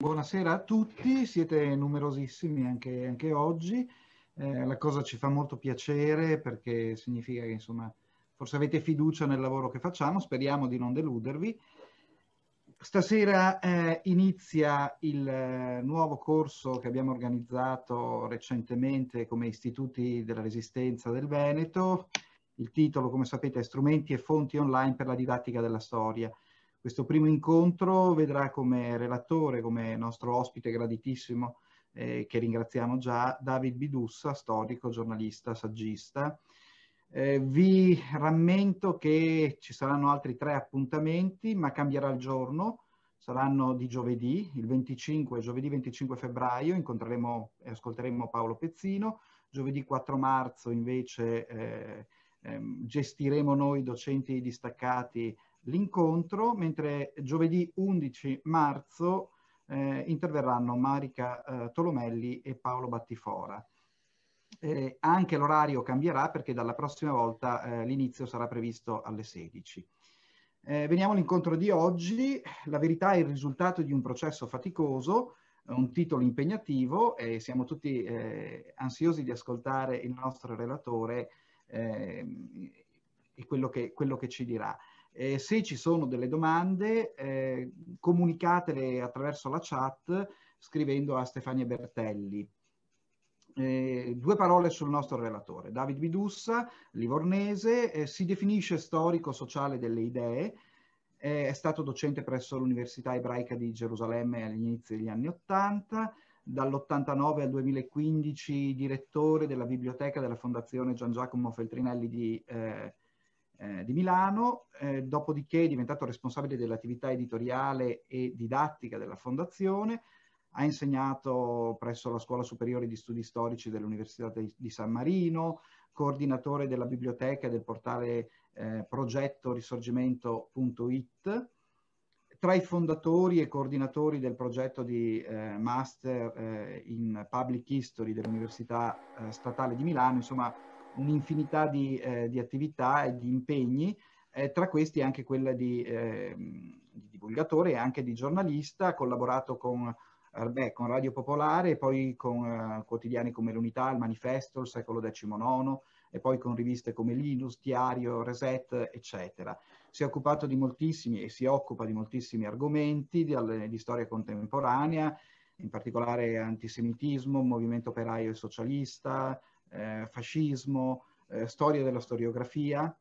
Buonasera a tutti, siete numerosissimi anche, anche oggi. Eh, la cosa ci fa molto piacere perché significa che insomma forse avete fiducia nel lavoro che facciamo, speriamo di non deludervi. Stasera eh, inizia il eh, nuovo corso che abbiamo organizzato recentemente come Istituti della Resistenza del Veneto. Il titolo, come sapete, è Strumenti e fonti online per la didattica della storia. Questo primo incontro vedrà come relatore, come nostro ospite graditissimo, eh, che ringraziamo già, David Bidussa, storico, giornalista, saggista. Eh, vi rammento che ci saranno altri tre appuntamenti, ma cambierà il giorno, saranno di giovedì, il 25, giovedì 25 febbraio, incontreremo e ascolteremo Paolo Pezzino, giovedì 4 marzo invece eh, ehm, gestiremo noi docenti distaccati l'incontro, mentre giovedì 11 marzo eh, interverranno Marica eh, Tolomelli e Paolo Battifora. Eh, anche l'orario cambierà perché dalla prossima volta eh, l'inizio sarà previsto alle 16. Eh, veniamo all'incontro di oggi. La verità è il risultato di un processo faticoso, un titolo impegnativo e siamo tutti eh, ansiosi di ascoltare il nostro relatore e quello che, quello che ci dirà. Eh, se ci sono delle domande, eh, comunicatele attraverso la chat scrivendo a Stefania Bertelli. Eh, due parole sul nostro relatore. David Bidussa, livornese, eh, si definisce storico sociale delle idee, eh, è stato docente presso l'Università ebraica di Gerusalemme all'inizio degli anni Ottanta, dall'89 al 2015 direttore della biblioteca della Fondazione Gian Giacomo Feltrinelli di eh, eh, di Milano, eh, dopodiché è diventato responsabile dell'attività editoriale e didattica della fondazione, ha insegnato presso la Scuola Superiore di Studi Storici dell'Università di, di San Marino, coordinatore della biblioteca e del portale eh, progettorisorgimento.it, tra i fondatori e coordinatori del progetto di eh, Master eh, in Public History dell'Università eh, Statale di Milano, insomma un'infinità di, eh, di, attività e di impegni, eh, tra questi anche quella di, eh, di, divulgatore e anche di giornalista, collaborato con, eh, beh, con, Radio Popolare e poi con eh, quotidiani come l'Unità, il Manifesto, il Secolo XIX e poi con riviste come Linus, Diario, Reset, eccetera. Si è occupato di moltissimi e si occupa di moltissimi argomenti, di, di storia contemporanea, in particolare antisemitismo, movimento operaio e socialista, eh, fascismo, eh, storia della storiografia,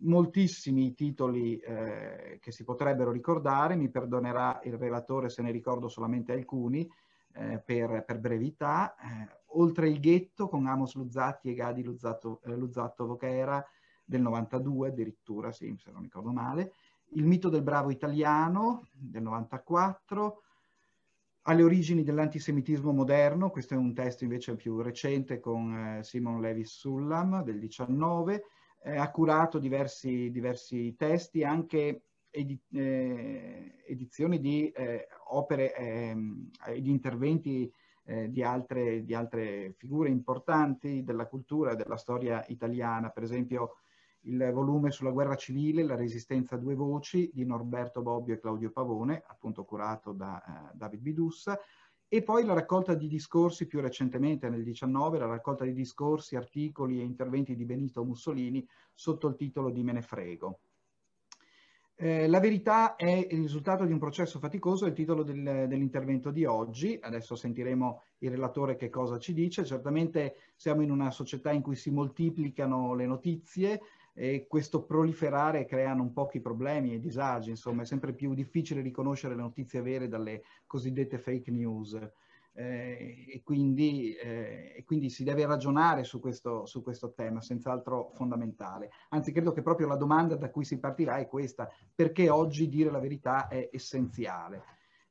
moltissimi titoli eh, che si potrebbero ricordare, mi perdonerà il relatore se ne ricordo solamente alcuni eh, per, per, brevità, eh, Oltre il ghetto con Amos Luzzatti e Gadi Luzzatto, eh, Luzzatto Vochera del 92 addirittura, sì, se non ricordo male, Il mito del bravo italiano del 94, alle origini dell'antisemitismo moderno, questo è un testo invece più recente con eh, Simon Levis Sullam del 19, eh, ha curato diversi, diversi testi, anche edi- eh, edizioni di eh, opere, ehm, e di interventi eh, di altre, di, altre, figure importanti della cultura e della storia italiana, per esempio il volume sulla guerra civile, la resistenza a due voci di Norberto Bobbio e Claudio Pavone, appunto curato da eh, David Bidussa, e poi la raccolta di discorsi più recentemente nel 19, la raccolta di discorsi, articoli e interventi di Benito Mussolini sotto il titolo di Me ne frego. Eh, la verità è il risultato di un processo faticoso, è il titolo del, dell'intervento di oggi. Adesso sentiremo il relatore che cosa ci dice. Certamente siamo in una società in cui si moltiplicano le notizie, e questo proliferare crea non pochi problemi e disagi, insomma è sempre più difficile riconoscere le notizie vere dalle cosiddette fake news. Eh, e, quindi, eh, e, quindi, si deve ragionare su questo, su questo, tema, senz'altro fondamentale. Anzi, credo che proprio la domanda da cui si partirà è questa, perché oggi dire la verità è essenziale.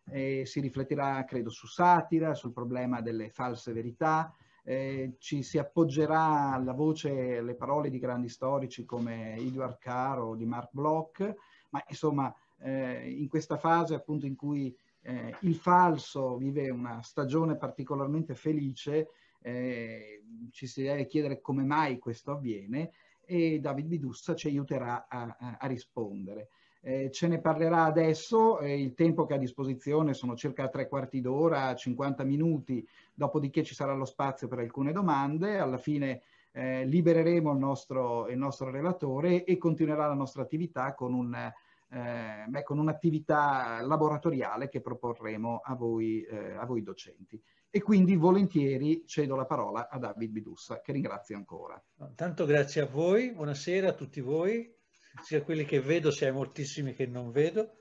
E eh, si rifletterà, credo, su satira, sul problema delle false verità, eh, ci si appoggerà alla voce, alle parole di grandi storici come Eduard Caro, di Mark Bloch, ma insomma eh, in questa fase appunto in cui eh, il falso vive una stagione particolarmente felice, eh, ci si deve chiedere come mai questo avviene e David Bidussa ci aiuterà a, a rispondere. Eh, ce ne parlerà adesso, eh, il tempo che ha a disposizione sono circa tre quarti d'ora, 50 minuti, dopodiché ci sarà lo spazio per alcune domande, alla fine eh, libereremo il nostro, il nostro, relatore e continuerà la nostra attività con, un, eh, beh, con un'attività laboratoriale che proporremo a voi, eh, a voi docenti e quindi volentieri cedo la parola a David Bidussa, che ringrazio ancora. Tanto grazie a voi, buonasera a tutti voi sia quelli che vedo sia i moltissimi che non vedo.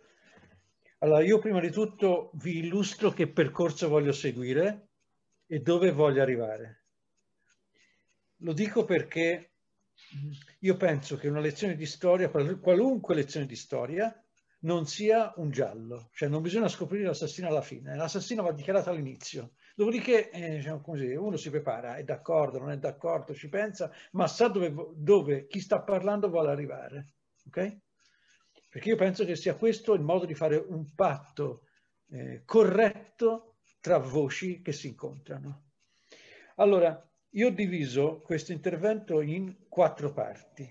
Allora, io prima di tutto vi illustro che percorso voglio seguire e dove voglio arrivare. Lo dico perché io penso che una lezione di storia, qualunque lezione di storia, non sia un giallo, cioè non bisogna scoprire l'assassino alla fine, l'assassino va dichiarato all'inizio, dopodiché eh, diciamo così, uno si prepara, è d'accordo, non è d'accordo, ci pensa, ma sa dove, dove chi sta parlando vuole arrivare ok? Perché io penso che sia questo il modo di fare un patto eh, corretto tra voci che si incontrano. Allora, io ho diviso questo intervento in quattro parti,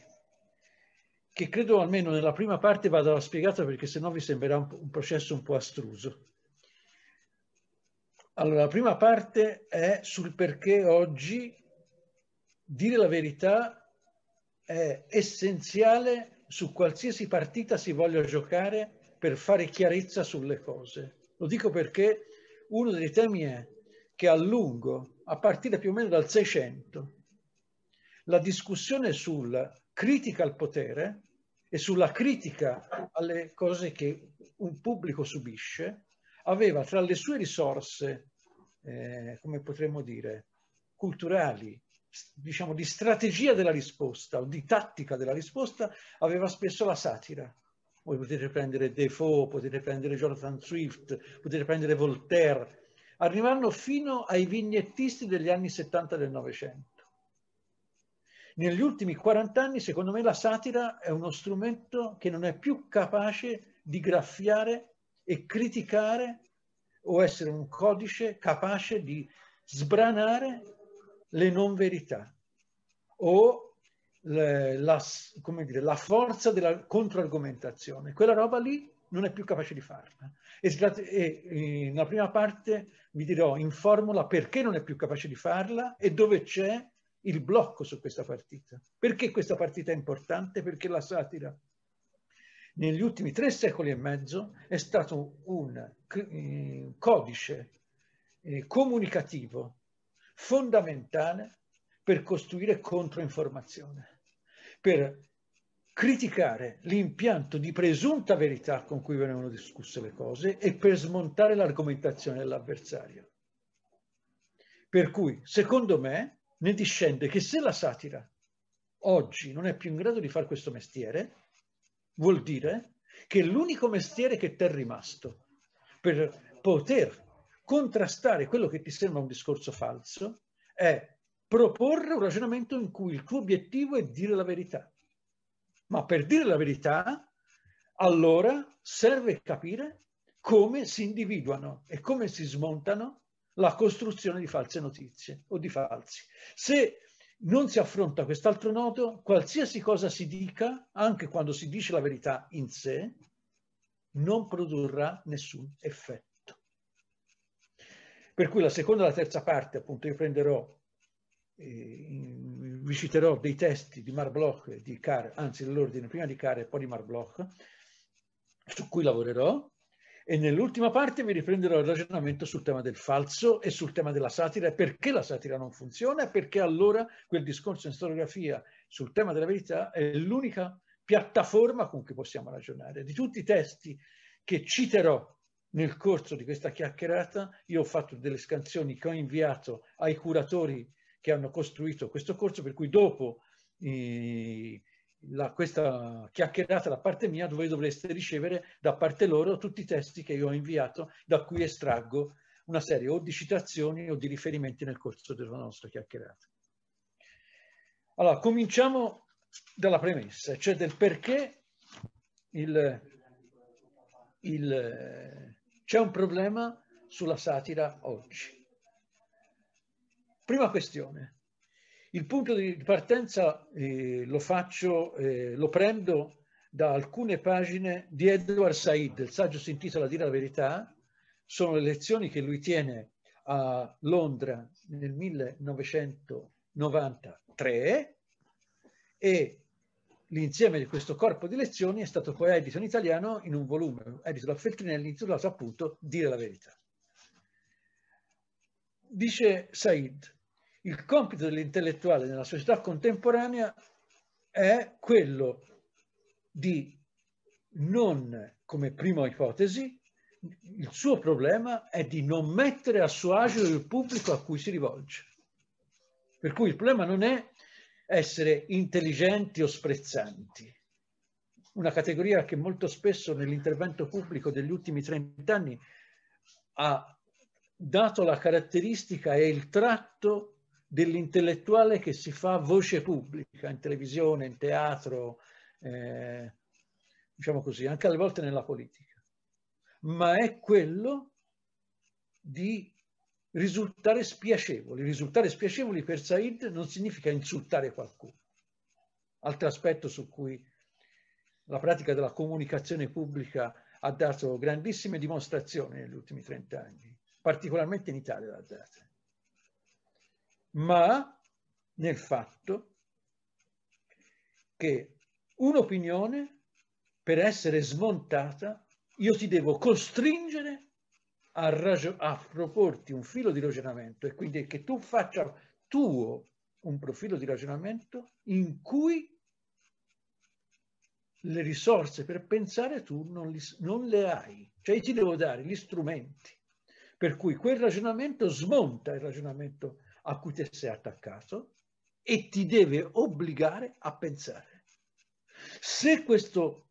che credo almeno nella prima parte vada spiegata perché sennò vi sembrerà un, un processo un po' astruso. Allora, la prima parte è sul perché oggi dire la verità è essenziale su qualsiasi partita si voglia giocare per fare chiarezza sulle cose. Lo dico perché uno dei temi è che a lungo, a partire più o meno dal 600, la discussione sulla critica al potere e sulla critica alle cose che un pubblico subisce aveva tra le sue risorse, eh, come potremmo dire, culturali, diciamo, di strategia della risposta o di tattica della risposta aveva spesso la satira. Voi potete prendere Defoe, potete prendere Jonathan Swift, potete prendere Voltaire, arrivando fino ai vignettisti degli anni 70 del Novecento. Negli ultimi 40 anni, secondo me, la satira è uno strumento che non è più capace di graffiare e criticare o essere un codice capace di sbranare le non verità o le, la, dire, la, forza della controargomentazione. Quella roba lì non è più capace di farla. E, e nella prima parte vi dirò in formula perché non è più capace di farla e dove c'è il blocco su questa partita. Perché questa partita è importante? Perché la satira negli ultimi tre secoli e mezzo è stato un eh, codice eh, comunicativo fondamentale per costruire controinformazione, per criticare l'impianto di presunta verità con cui venivano discusse le cose e per smontare l'argomentazione dell'avversario. Per cui, secondo me, ne discende che se la satira oggi non è più in grado di fare questo mestiere, vuol dire che l'unico mestiere che ti è rimasto per poter contrastare quello che ti sembra un discorso falso è proporre un ragionamento in cui il tuo obiettivo è dire la verità. Ma per dire la verità, allora serve capire come si individuano e come si smontano la costruzione di false notizie o di falsi. Se non si affronta quest'altro nodo, qualsiasi cosa si dica, anche quando si dice la verità in sé, non produrrà nessun effetto. Per cui la seconda e la terza parte, appunto, io prenderò, eh, vi citerò dei testi di Mar Bloch e di Carr, anzi dell'ordine prima di Carr e poi di Mar Bloch, su cui lavorerò, e nell'ultima parte vi riprenderò il ragionamento sul tema del falso e sul tema della satira e perché la satira non funziona e perché allora quel discorso in storiografia sul tema della verità è l'unica piattaforma con cui possiamo ragionare. Di tutti i testi che citerò nel corso di questa chiacchierata io ho fatto delle scansioni che ho inviato ai curatori che hanno costruito questo corso, per cui dopo eh, la, questa chiacchierata da parte mia voi dovreste ricevere da parte loro tutti i testi che io ho inviato, da cui estraggo una serie o di citazioni o di riferimenti nel corso della nostra chiacchierata. Allora, cominciamo dalla premessa, cioè del perché il, il, c'è un problema sulla satira oggi. Prima questione. Il punto di partenza eh, lo faccio, eh, lo prendo da alcune pagine di Edward Said, il saggio si intitola Dire la verità, sono le lezioni che lui tiene a Londra nel 1993 e L'insieme di questo corpo di lezioni è stato poi edito in italiano in un volume, edito da Feltrinelli, intitolato appunto Dire la verità. Dice Said, il compito dell'intellettuale nella società contemporanea è quello di non, come prima ipotesi, il suo problema è di non mettere a suo agio il pubblico a cui si rivolge. Per cui il problema non è essere intelligenti o sprezzanti. Una categoria che molto spesso nell'intervento pubblico degli ultimi 30 anni ha dato la caratteristica e il tratto dell'intellettuale che si fa voce pubblica in televisione, in teatro, eh, diciamo così, anche alle volte nella politica. Ma è quello di risultare spiacevoli. Risultare spiacevoli per Said non significa insultare qualcuno. Altro aspetto su cui la pratica della comunicazione pubblica ha dato grandissime dimostrazioni negli ultimi trent'anni, particolarmente in Italia l'ha data. Ma nel fatto che un'opinione, per essere smontata, io ti devo costringere a, ragio- a proporti un filo di ragionamento e quindi che tu faccia tuo un profilo di ragionamento in cui le risorse per pensare tu non, li, non le hai, cioè ti devo dare gli strumenti. Per cui quel ragionamento smonta il ragionamento a cui te sei attaccato e ti deve obbligare a pensare. Se questo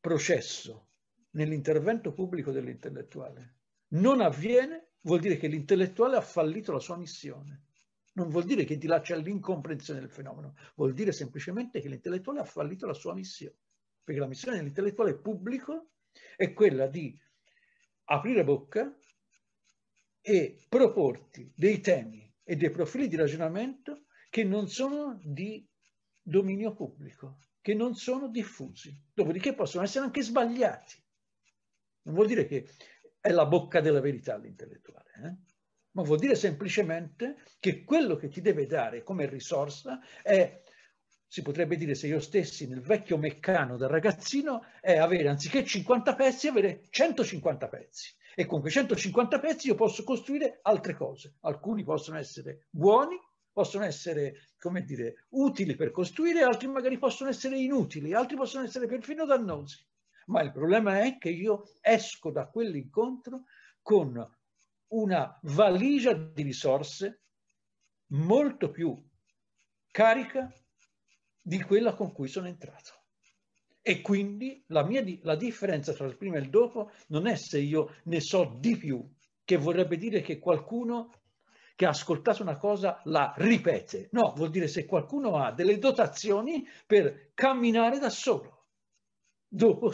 processo nell'intervento pubblico dell'intellettuale non avviene, vuol dire che l'intellettuale ha fallito la sua missione. Non vuol dire che di là c'è l'incomprensione del fenomeno, vuol dire semplicemente che l'intellettuale ha fallito la sua missione. Perché la missione dell'intellettuale pubblico è quella di aprire bocca e proporti dei temi e dei profili di ragionamento che non sono di dominio pubblico, che non sono diffusi, dopodiché possono essere anche sbagliati. Non vuol dire che è la bocca della verità l'intellettuale, eh? ma vuol dire semplicemente che quello che ti deve dare come risorsa è, si potrebbe dire se io stessi nel vecchio meccano da ragazzino, è avere anziché 50 pezzi, avere 150 pezzi. E con quei 150 pezzi io posso costruire altre cose. Alcuni possono essere buoni, possono essere, come dire, utili per costruire, altri magari possono essere inutili, altri possono essere perfino dannosi ma il problema è che io esco da quell'incontro con una valigia di risorse molto più carica di quella con cui sono entrato. E quindi la, mia, la differenza tra il prima e il dopo non è se io ne so di più, che vorrebbe dire che qualcuno che ha ascoltato una cosa la ripete. No, vuol dire se qualcuno ha delle dotazioni per camminare da solo dopo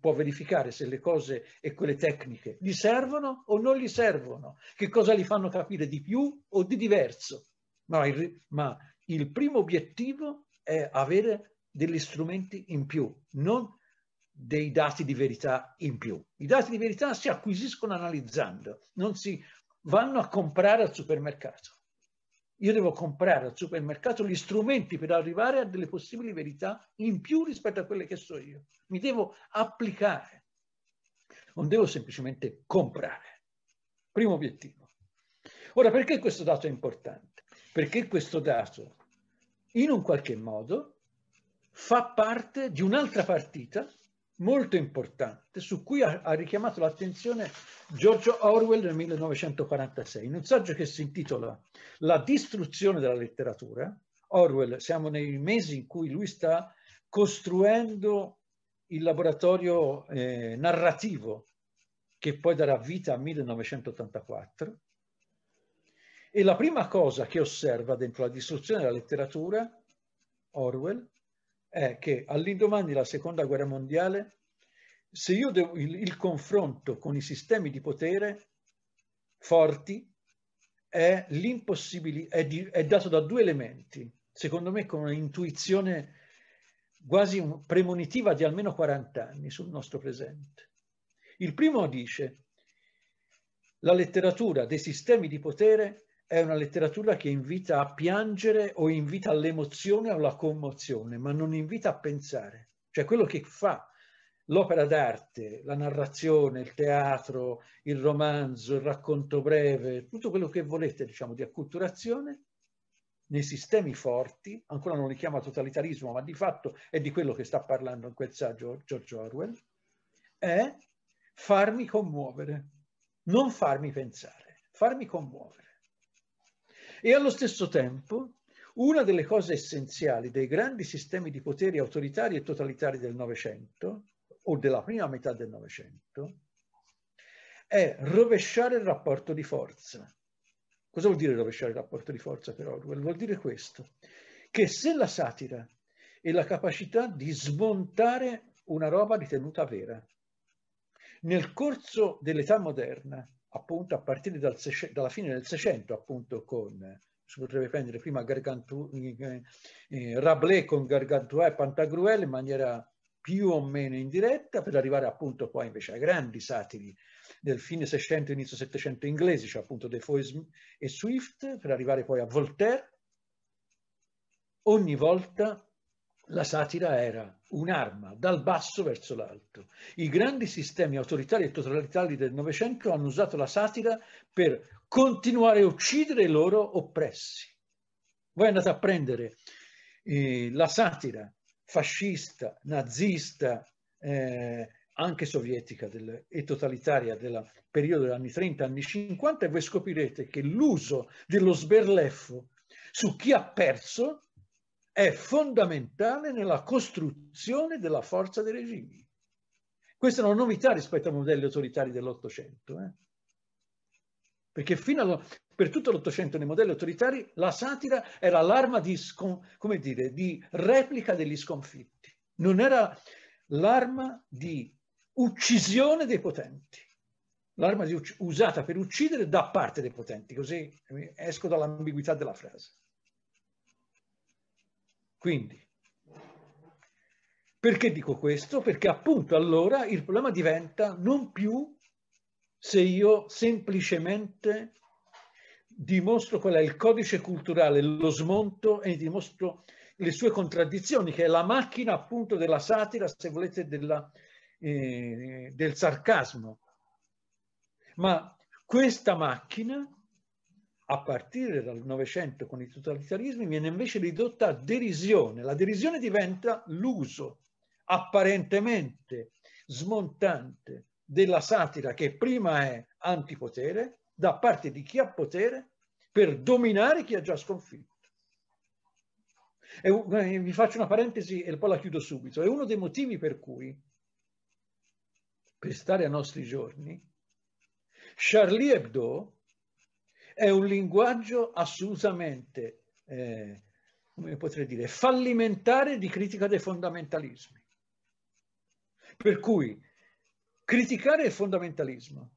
può verificare se le cose e quelle tecniche gli servono o non gli servono, che cosa gli fanno capire di più o di diverso. Ma il, ma il primo obiettivo è avere degli strumenti in più, non dei dati di verità in più. I dati di verità si acquisiscono analizzando, non si vanno a comprare al supermercato io devo comprare al supermercato gli strumenti per arrivare a delle possibili verità in più rispetto a quelle che so io. Mi devo applicare, non devo semplicemente comprare. Primo obiettivo. Ora, perché questo dato è importante? Perché questo dato, in un qualche modo, fa parte di un'altra partita molto importante su cui ha, ha richiamato l'attenzione Giorgio Orwell nel 1946, in un saggio che si intitola La distruzione della letteratura. Orwell, siamo nei mesi in cui lui sta costruendo il laboratorio eh, narrativo che poi darà vita a 1984. E la prima cosa che osserva dentro la distruzione della letteratura, Orwell, è che all'indomani della seconda guerra mondiale, se io devo il, il confronto con i sistemi di potere forti è, è, è dato da due elementi, secondo me con un'intuizione quasi premonitiva di almeno 40 anni sul nostro presente. Il primo dice la letteratura dei sistemi di potere è una letteratura che invita a piangere o invita all'emozione o alla commozione, ma non invita a pensare. Cioè quello che fa l'opera d'arte, la narrazione, il teatro, il romanzo, il racconto breve, tutto quello che volete, diciamo, di acculturazione, nei sistemi forti, ancora non li chiama totalitarismo, ma di fatto è di quello che sta parlando in quel saggio George Orwell, è farmi commuovere, non farmi pensare, farmi commuovere. E allo stesso tempo una delle cose essenziali dei grandi sistemi di poteri autoritari e totalitari del Novecento, o della prima metà del Novecento, è rovesciare il rapporto di forza. Cosa vuol dire rovesciare il rapporto di forza per Orwell? Vuol dire questo, che se la satira è la capacità di smontare una roba ritenuta vera, nel corso dell'età moderna appunto a partire dal, dalla fine del Seicento, appunto con si potrebbe prendere prima Gargantu, eh, eh, Rabelais con Gargantua e Pantagruel in maniera più o meno indiretta, per arrivare appunto poi invece ai grandi satiri del fine 600 inizio Settecento inglesi, cioè appunto Defoe e Swift, per arrivare poi a Voltaire, ogni volta la satira era un'arma dal basso verso l'alto. I grandi sistemi autoritari e totalitari del Novecento hanno usato la satira per continuare a uccidere i loro oppressi. Voi andate a prendere eh, la satira fascista, nazista, eh, anche sovietica del, e totalitaria del periodo degli anni 30, anni 50 e voi scoprirete che l'uso dello sberleffo su chi ha perso è fondamentale nella costruzione della forza dei regimi. Questa è una novità rispetto ai modelli autoritari dell'Ottocento. Eh? Perché fino allo, per tutto l'Ottocento nei modelli autoritari la satira era l'arma di, dire, di replica degli sconfitti, non era l'arma di uccisione dei potenti, l'arma usata per uccidere da parte dei potenti, così eh, esco dall'ambiguità della frase. Quindi, perché dico questo? Perché appunto allora il problema diventa non più se io semplicemente dimostro qual è il codice culturale, lo smonto e dimostro le sue contraddizioni, che è la macchina appunto della satira, se volete, della, eh, del sarcasmo. Ma questa macchina a partire dal Novecento con i totalitarismi, viene invece ridotta a derisione. La derisione diventa l'uso apparentemente smontante della satira che prima è antipotere da parte di chi ha potere per dominare chi ha già sconfitto. E eh, vi faccio una parentesi e poi la chiudo subito. È uno dei motivi per cui, per stare ai nostri giorni, Charlie Hebdo è un linguaggio assolutamente, eh, come potrei dire, fallimentare di critica dei fondamentalismi. Per cui criticare il fondamentalismo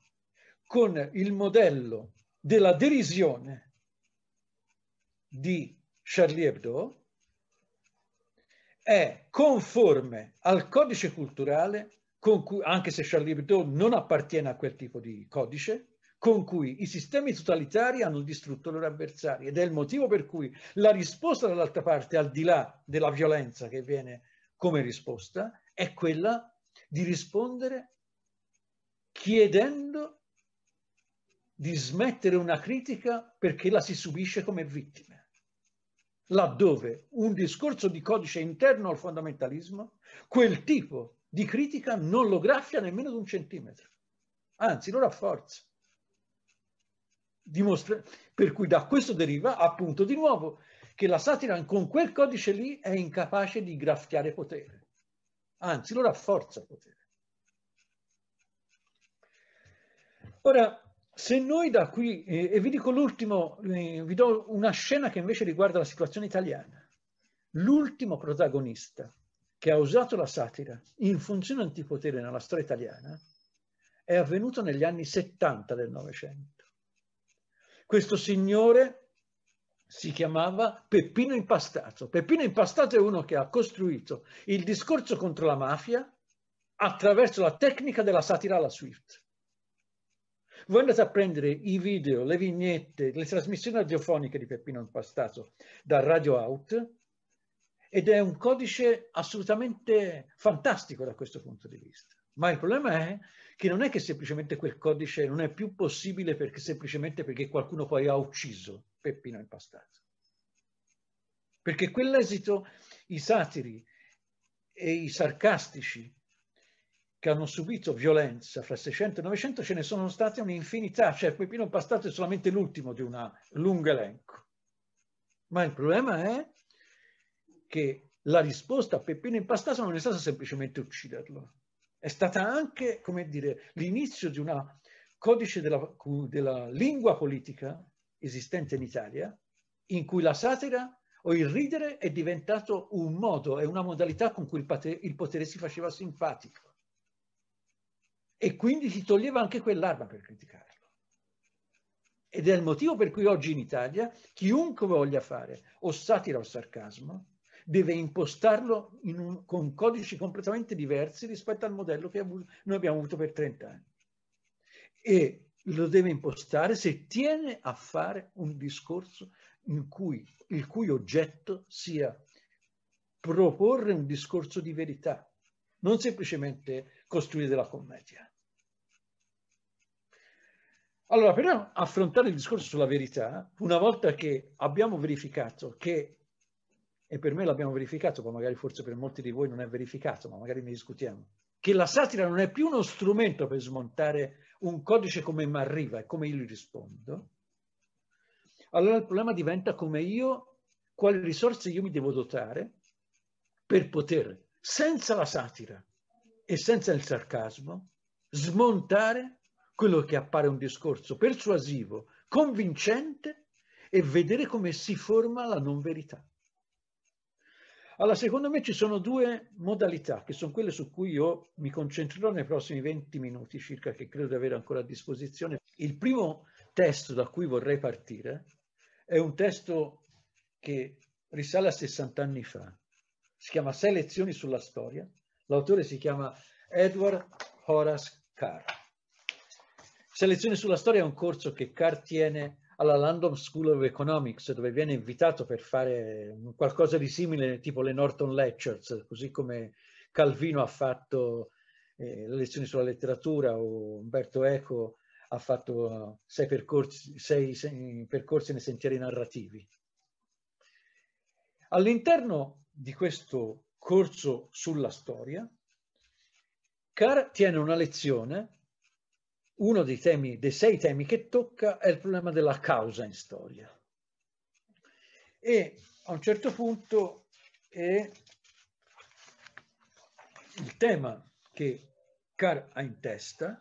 con il modello della derisione di Charlie Hebdo è conforme al codice culturale, cui, anche se Charlie Hebdo non appartiene a quel tipo di codice, con cui i sistemi totalitari hanno distrutto i loro avversari ed è il motivo per cui la risposta dall'altra parte, al di là della violenza che viene come risposta, è quella di rispondere chiedendo di smettere una critica perché la si subisce come vittima. laddove un discorso di codice interno al fondamentalismo, quel tipo di critica non lo graffia nemmeno di un centimetro, anzi lo rafforza dimostra... Per cui da questo deriva appunto di nuovo che la satira con quel codice lì è incapace di graffiare potere, anzi lo rafforza potere. Ora, se noi da qui, eh, e vi dico l'ultimo, eh, vi do una scena che invece riguarda la situazione italiana. L'ultimo protagonista che ha usato la satira in funzione antipotere nella storia italiana è avvenuto negli anni 70 del Novecento. Questo signore si chiamava Peppino Impastato. Peppino Impastato è uno che ha costruito il discorso contro la mafia attraverso la tecnica della satira alla Swift. Voi andate a prendere i video, le vignette, le trasmissioni radiofoniche di Peppino Impastato da Radio Out ed è un codice assolutamente fantastico da questo punto di vista. Ma il problema è che non è che semplicemente quel codice non è più possibile perché, semplicemente perché qualcuno poi ha ucciso Peppino Impastato. Perché quell'esito i satiri e i sarcastici che hanno subito violenza fra 600 e 900 ce ne sono state un'infinità, cioè Peppino Impastato è solamente l'ultimo di un lungo elenco. Ma il problema è che la risposta a Peppino Impastato non è stata semplicemente ucciderlo, è stata anche, come dire, l'inizio di un codice della, della lingua politica esistente in Italia, in cui la satira o il ridere è diventato un modo, e una modalità con cui il potere, il potere si faceva simpatico. E quindi si toglieva anche quell'arma per criticarlo. Ed è il motivo per cui oggi in Italia chiunque voglia fare o satira o sarcasmo deve impostarlo un, con codici completamente diversi rispetto al modello che avuto, noi abbiamo avuto per 30 anni. E lo deve impostare se tiene a fare un discorso in cui, il cui oggetto sia proporre un discorso di verità, non semplicemente costruire della commedia. Allora, per affrontare il discorso sulla verità, una volta che abbiamo verificato che e per me l'abbiamo verificato, poi magari forse per molti di voi non è verificato, ma magari ne discutiamo, che la satira non è più uno strumento per smontare un codice come mi arriva e come io gli rispondo, allora il problema diventa come io, quali risorse io mi devo dotare per poter, senza la satira e senza il sarcasmo, smontare quello che appare un discorso persuasivo, convincente e vedere come si forma la non verità. Allora, secondo me ci sono due modalità che sono quelle su cui io mi concentrerò nei prossimi 20 minuti circa che credo di avere ancora a disposizione. Il primo testo da cui vorrei partire è un testo che risale a 60 anni fa. Si chiama Sei lezioni sulla storia. L'autore si chiama Edward Horace Carr. Sei lezioni sulla storia è un corso che Carr tiene alla London School of Economics dove viene invitato per fare qualcosa di simile tipo le Norton Lectures, così come Calvino ha fatto eh, le lezioni sulla letteratura o Umberto Eco ha fatto sei percorsi, sei, sei percorsi nei sentieri narrativi. All'interno di questo corso sulla storia, Carr tiene una lezione uno dei, temi, dei sei temi che tocca è il problema della causa in storia. E a un certo punto è il tema che Carr ha in testa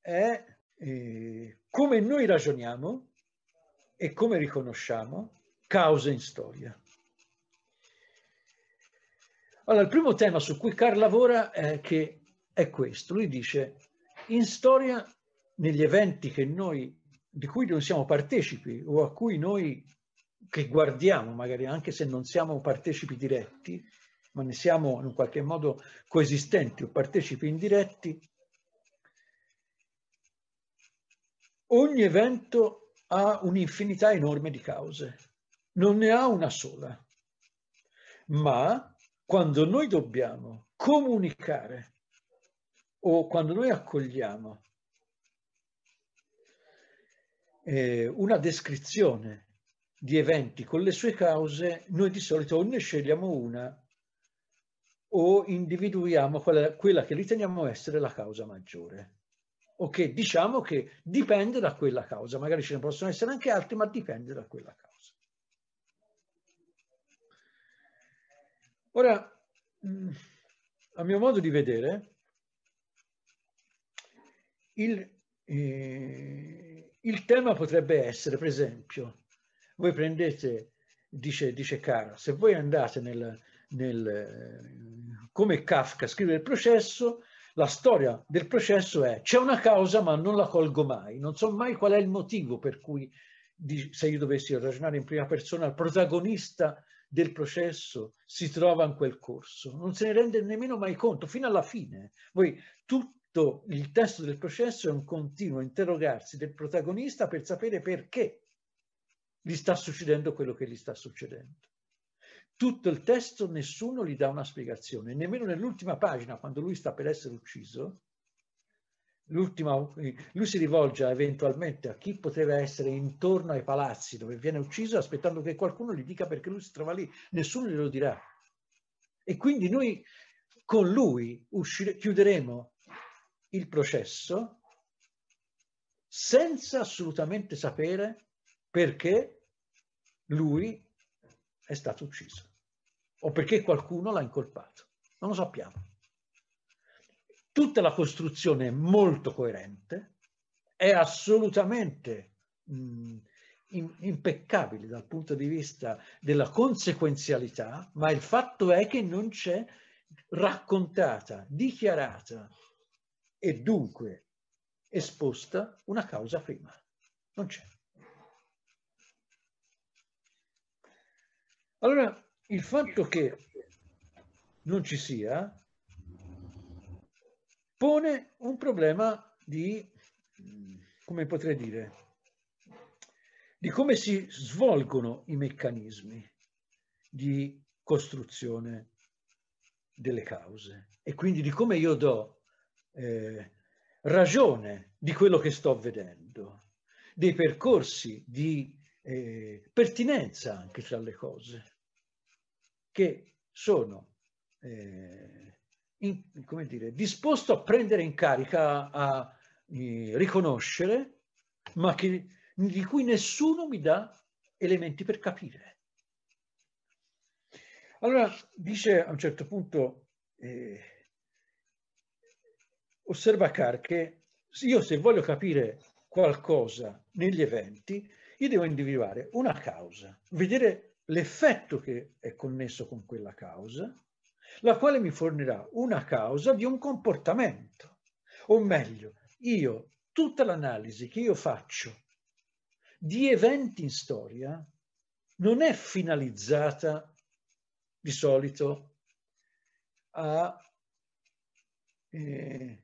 è eh, come noi ragioniamo e come riconosciamo cause in storia. Allora, il primo tema su cui Carr lavora è, che è questo. Lui dice in storia, negli eventi noi, di cui non siamo partecipi o a cui noi che guardiamo, magari anche se non siamo partecipi diretti, ma ne siamo in qualche modo coesistenti o partecipi indiretti, ogni evento ha un'infinità enorme di cause, non ne ha una sola. Ma quando noi dobbiamo comunicare o quando noi accogliamo eh, una descrizione di eventi con le sue cause, noi di solito o ne scegliamo una o individuiamo quella, quella che riteniamo essere la causa maggiore o che diciamo che dipende da quella causa, magari ce ne possono essere anche altri, ma dipende da quella causa. Ora, mm, a mio modo di vedere, il, eh, il tema potrebbe essere, per esempio, voi prendete, dice, dice Caro, se voi andate nel, nel, eh, come Kafka scrive il processo, la storia del processo è c'è una causa ma non la colgo mai, non so mai qual è il motivo per cui se io dovessi ragionare in prima persona, il protagonista del processo si trova in quel corso, non se ne rende nemmeno mai conto, fino alla fine. Voi, tu, tutto il testo del processo è un continuo interrogarsi del protagonista per sapere perché gli sta succedendo quello che gli sta succedendo. Tutto il testo nessuno gli dà una spiegazione, nemmeno nell'ultima pagina, quando lui sta per essere ucciso, lui si rivolge eventualmente a chi poteva essere intorno ai palazzi dove viene ucciso aspettando che qualcuno gli dica perché lui si trova lì, nessuno glielo dirà. E quindi noi con lui uscire, chiuderemo il processo senza assolutamente sapere perché lui è stato ucciso o perché qualcuno l'ha incolpato. Non lo sappiamo. Tutta la costruzione è molto coerente, è assolutamente mh, impeccabile dal punto di vista della conseguenzialità, ma il fatto è che non c'è raccontata, dichiarata, e dunque esposta una causa prima. Non c'è. Allora, il fatto che non ci sia pone un problema di, come potrei dire, di come si svolgono i meccanismi di costruzione delle cause e quindi di come io do eh, ragione di quello che sto vedendo, dei percorsi di eh, pertinenza anche tra le cose, che sono, eh, in, come dire, disposto a prendere in carica, a riconoscere, ma che, di cui nessuno mi dà elementi per capire. Allora dice a un certo punto eh, osserva Carr che io se voglio capire qualcosa negli eventi, io devo individuare una causa, vedere l'effetto che è connesso con quella causa, la quale mi fornirà una causa di un comportamento. O meglio, io tutta l'analisi che io faccio di eventi in storia non è finalizzata di solito a eh,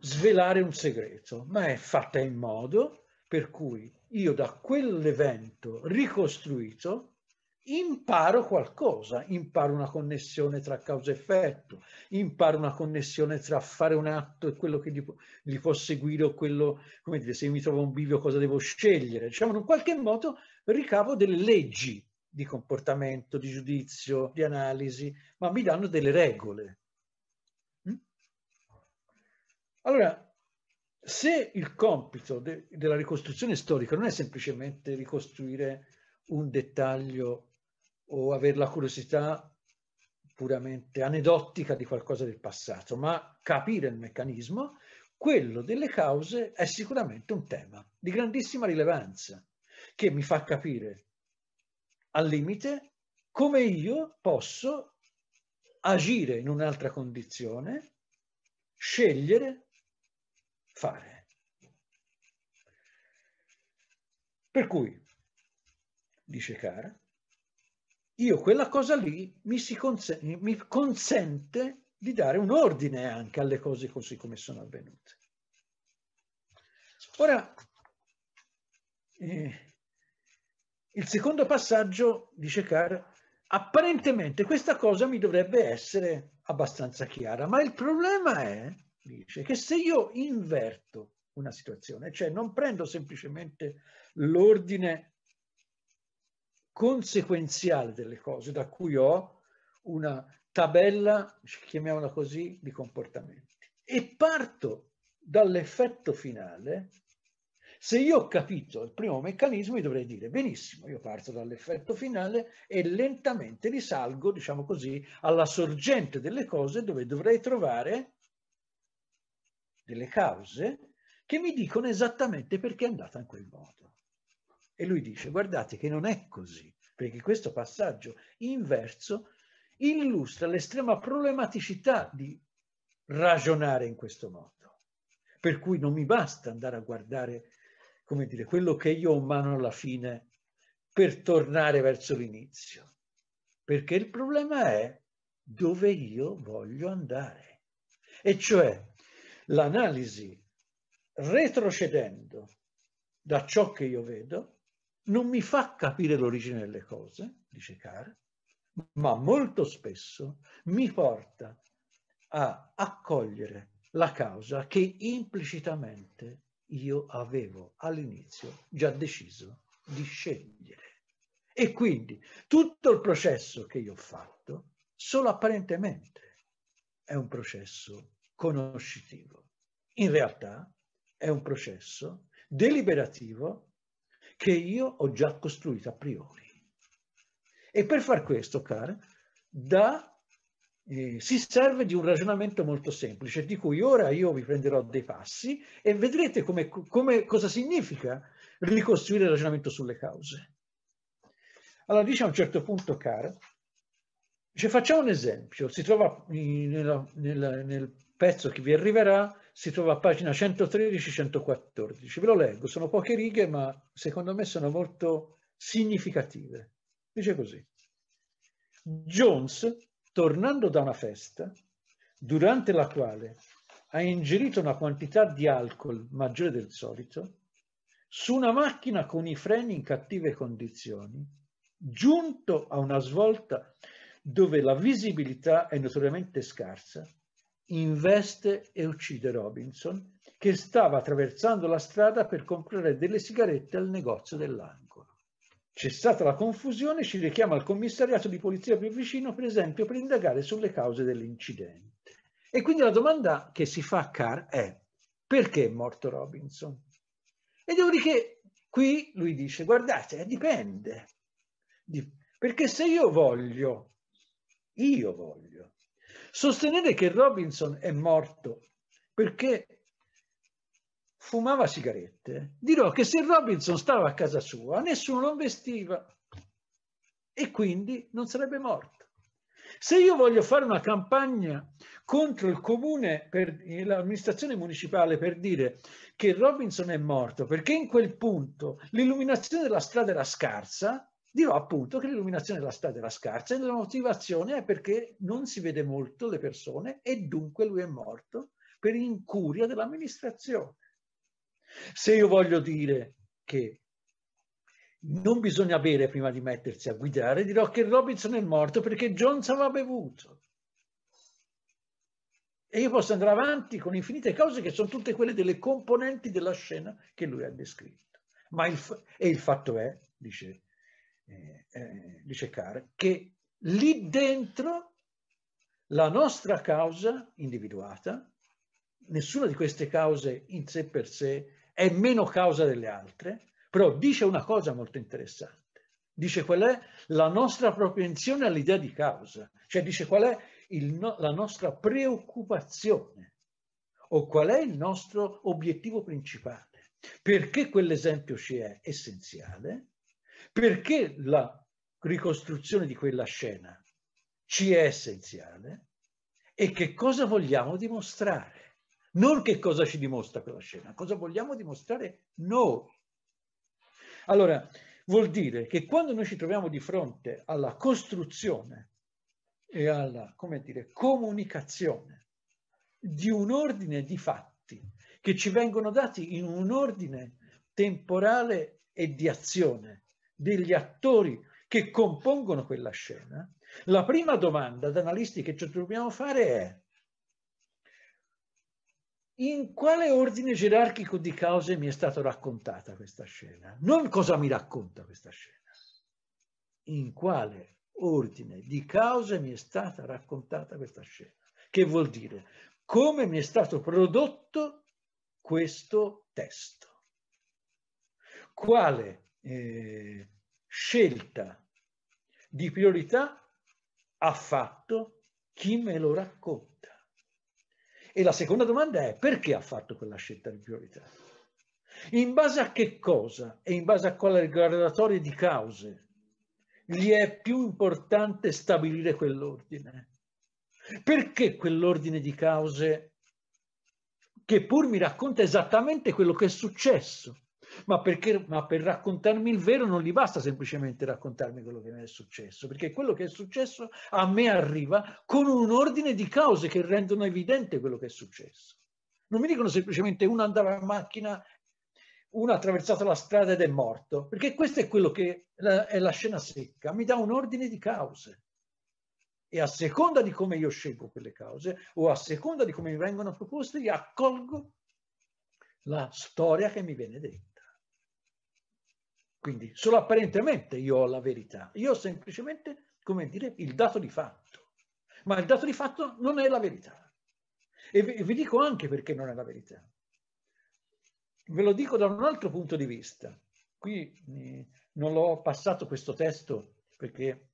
svelare un segreto, ma è fatta in modo per cui io da quell'evento ricostruito imparo qualcosa, imparo una connessione tra causa e effetto, imparo una connessione tra fare un atto e quello che gli può, può seguire o quello, come dire, se mi trovo un bivio cosa devo scegliere. Diciamo, in qualche modo ricavo delle leggi di comportamento, di giudizio, di analisi, ma mi danno delle regole. Allora, se il compito de della ricostruzione storica non è semplicemente ricostruire un dettaglio o avere la curiosità puramente aneddotica di qualcosa del passato, ma capire il meccanismo, quello delle cause è sicuramente un tema di grandissima rilevanza che mi fa capire al limite come io posso agire in un'altra condizione, scegliere fare. Per cui, dice Cara, io quella cosa lì mi, cons mi consente di dare un ordine anche alle cose così come sono avvenute. Ora, eh, il secondo passaggio, dice Carr, apparentemente questa cosa mi dovrebbe essere abbastanza chiara, ma il problema è dice che se io inverto una situazione, cioè non prendo semplicemente l'ordine conseguenziale delle cose da cui ho una tabella, chiamiamola così, di comportamenti e parto dall'effetto finale, se io ho capito il primo meccanismo, io dovrei dire benissimo, io parto dall'effetto finale e lentamente risalgo, diciamo così, alla sorgente delle cose dove dovrei trovare delle cause che mi dicono esattamente perché è andata in quel modo. E lui dice, guardate che non è così, perché questo passaggio inverso illustra l'estrema problematicità di ragionare in questo modo. Per cui non mi basta andare a guardare, come dire, quello che io ho in mano alla fine per tornare verso l'inizio. Perché il problema è dove io voglio andare. E cioè, l'analisi retrocedendo da ciò che io vedo non mi fa capire l'origine delle cose, dice Carr, ma molto spesso mi porta a accogliere la causa che implicitamente io avevo all'inizio già deciso di scegliere. E quindi tutto il processo che io ho fatto, solo apparentemente, è un processo conoscitivo. In realtà è un processo deliberativo che io ho già costruito a priori. E per far questo, Carl, da, eh, si serve di un ragionamento molto semplice, di cui ora io vi prenderò dei passi e vedrete come, come, cosa significa ricostruire il ragionamento sulle cause. Allora dice a un certo punto Carl, dice, facciamo un esempio, si trova in, nella, nella, nel pezzo che vi arriverà si trova a pagina 113-114. Ve lo leggo, sono poche righe, ma secondo me sono molto significative. Dice così. Jones, tornando da una festa, durante la quale ha ingerito una quantità di alcol maggiore del solito, su una macchina con i freni in cattive condizioni, giunto a una svolta dove la visibilità è notoriamente scarsa, investe e uccide Robinson che stava attraversando la strada per comprare delle sigarette al negozio dell'angolo. Cessata la confusione ci richiama al commissariato di polizia più vicino per esempio per indagare sulle cause dell'incidente. E quindi la domanda che si fa a Carr è perché è morto Robinson? E dopodiché qui lui dice guardate, cioè, dipende, perché se io voglio, io voglio Sostenere che Robinson è morto perché fumava sigarette, dirò che se Robinson stava a casa sua nessuno lo investiva e quindi non sarebbe morto. Se io voglio fare una campagna contro il comune, per, eh, l'amministrazione municipale per dire che Robinson è morto perché in quel punto l'illuminazione della strada era scarsa, dirò appunto che l'illuminazione della strada era scarsa e la motivazione è perché non si vede molto le persone e dunque lui è morto per incuria dell'amministrazione. Se io voglio dire che non bisogna bere prima di mettersi a guidare, dirò che Robinson è morto perché Jones aveva bevuto. E io posso andare avanti con infinite cose che sono tutte quelle delle componenti della scena che lui ha descritto. Ma il, e il fatto è, dice eh, eh, di cercare, che lì dentro la nostra causa individuata, nessuna di queste cause in sé per sé è meno causa delle altre, però dice una cosa molto interessante. Dice qual è la nostra propensione all'idea di causa, cioè dice qual è no, la nostra preoccupazione o qual è il nostro obiettivo principale. Perché quell'esempio ci è essenziale? perché la ricostruzione di quella scena ci è essenziale e che cosa vogliamo dimostrare. Non che cosa ci dimostra quella scena, cosa vogliamo dimostrare noi. Allora, vuol dire che quando noi ci troviamo di fronte alla costruzione e alla, come dire, comunicazione di un ordine di fatti che ci vengono dati in un ordine temporale e di azione degli attori che compongono quella scena, la prima domanda da analisti che ci dobbiamo fare è in quale ordine gerarchico di cause mi è stata raccontata questa scena? Non cosa mi racconta questa scena, in quale ordine di cause mi è stata raccontata questa scena. Che vuol dire come mi è stato prodotto questo testo? Quale eh, scelta di priorità ha fatto chi me lo racconta? E la seconda domanda è perché ha fatto quella scelta di priorità? In base a che cosa e in base a quale graduatoria di cause gli è più importante stabilire quell'ordine? Perché quell'ordine di cause che pur mi racconta esattamente quello che è successo, ma, perché, ma per raccontarmi il vero non gli basta semplicemente raccontarmi quello che mi è successo, perché quello che è successo a me arriva con un ordine di cause che rendono evidente quello che è successo. Non mi dicono semplicemente uno andava in macchina, uno ha attraversato la strada ed è morto, perché questo è quello che è la scena secca, mi dà un ordine di cause e a seconda di come io scelgo quelle cause o a seconda di come mi vengono proposte, io accolgo la storia che mi viene detta. Quindi solo apparentemente io ho la verità, io ho semplicemente, come dire, il dato di fatto. Ma il dato di fatto non è la verità. E vi dico anche perché non è la verità. Ve lo dico da un altro punto di vista. Qui eh, non l'ho passato questo testo perché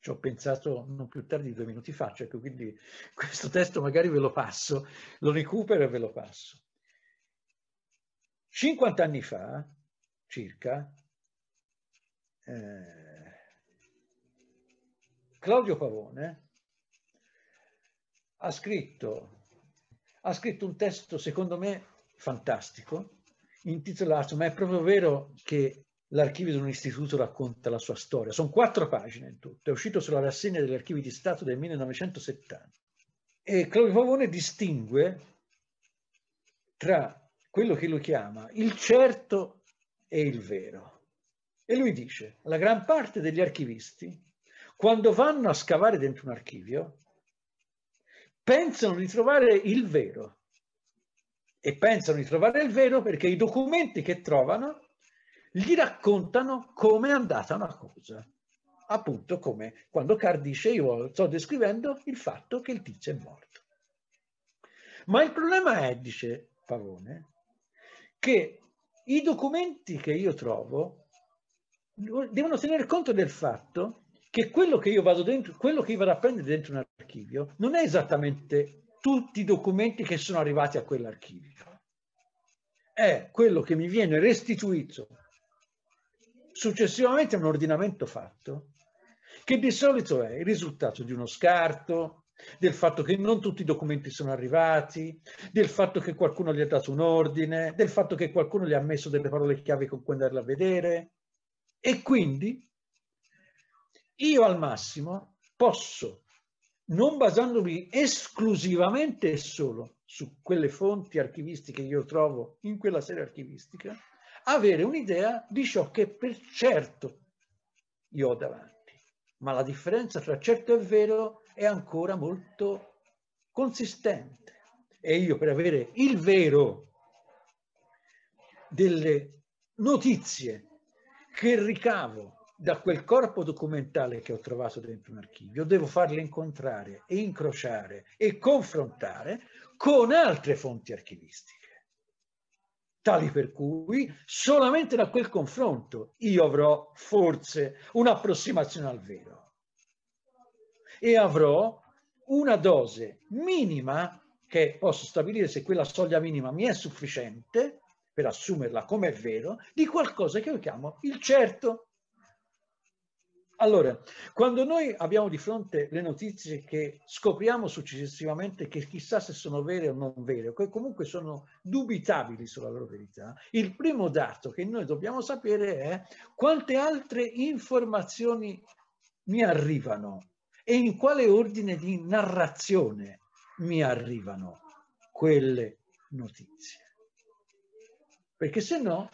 ci ho pensato non più tardi di due minuti fa, cioè quindi questo testo magari ve lo passo, lo recupero e ve lo passo. 50 anni fa, circa, eh, Claudio Pavone ha scritto, ha scritto un testo, secondo me, fantastico, intitolato Ma è proprio vero che l'archivio di un istituto racconta la sua storia. Sono quattro pagine in tutto, è uscito sulla rassegna degli archivi di Stato del 1970. E Claudio Pavone distingue tra quello che lui chiama il certo e il vero. E lui dice, la gran parte degli archivisti, quando vanno a scavare dentro un archivio, pensano di trovare il vero. E pensano di trovare il vero perché i documenti che trovano gli raccontano come è andata una cosa. Appunto come quando Carr dice io sto descrivendo il fatto che il tizio è morto. Ma il problema è, dice Pavone, che i documenti che io trovo devono tenere conto del fatto che quello che io vado dentro, quello che io vado a prendere dentro un archivio, non è esattamente tutti i documenti che sono arrivati a quell'archivio, è quello che mi viene restituito successivamente a un ordinamento fatto, che di solito è il risultato di uno scarto, del fatto che non tutti i documenti sono arrivati, del fatto che qualcuno gli ha dato un ordine, del fatto che qualcuno gli ha messo delle parole chiave con cui andarla a vedere, e quindi io al massimo posso, non basandomi esclusivamente e solo su quelle fonti archivistiche che io trovo in quella serie archivistica, avere un'idea di ciò che per certo io ho davanti. Ma la differenza tra certo e vero è ancora molto consistente. E io per avere il vero delle notizie che ricavo da quel corpo documentale che ho trovato dentro un archivio, devo farle incontrare, incrociare e confrontare con altre fonti archivistiche tali per cui solamente da quel confronto io avrò forse un'approssimazione al vero e avrò una dose minima che posso stabilire se quella soglia minima mi è sufficiente per assumerla come vero, di qualcosa che io chiamo il certo. Allora, quando noi abbiamo di fronte le notizie che scopriamo successivamente che chissà se sono vere o non vere, o che comunque sono dubitabili sulla loro verità, il primo dato che noi dobbiamo sapere è quante altre informazioni mi arrivano e in quale ordine di narrazione mi arrivano quelle notizie perché se no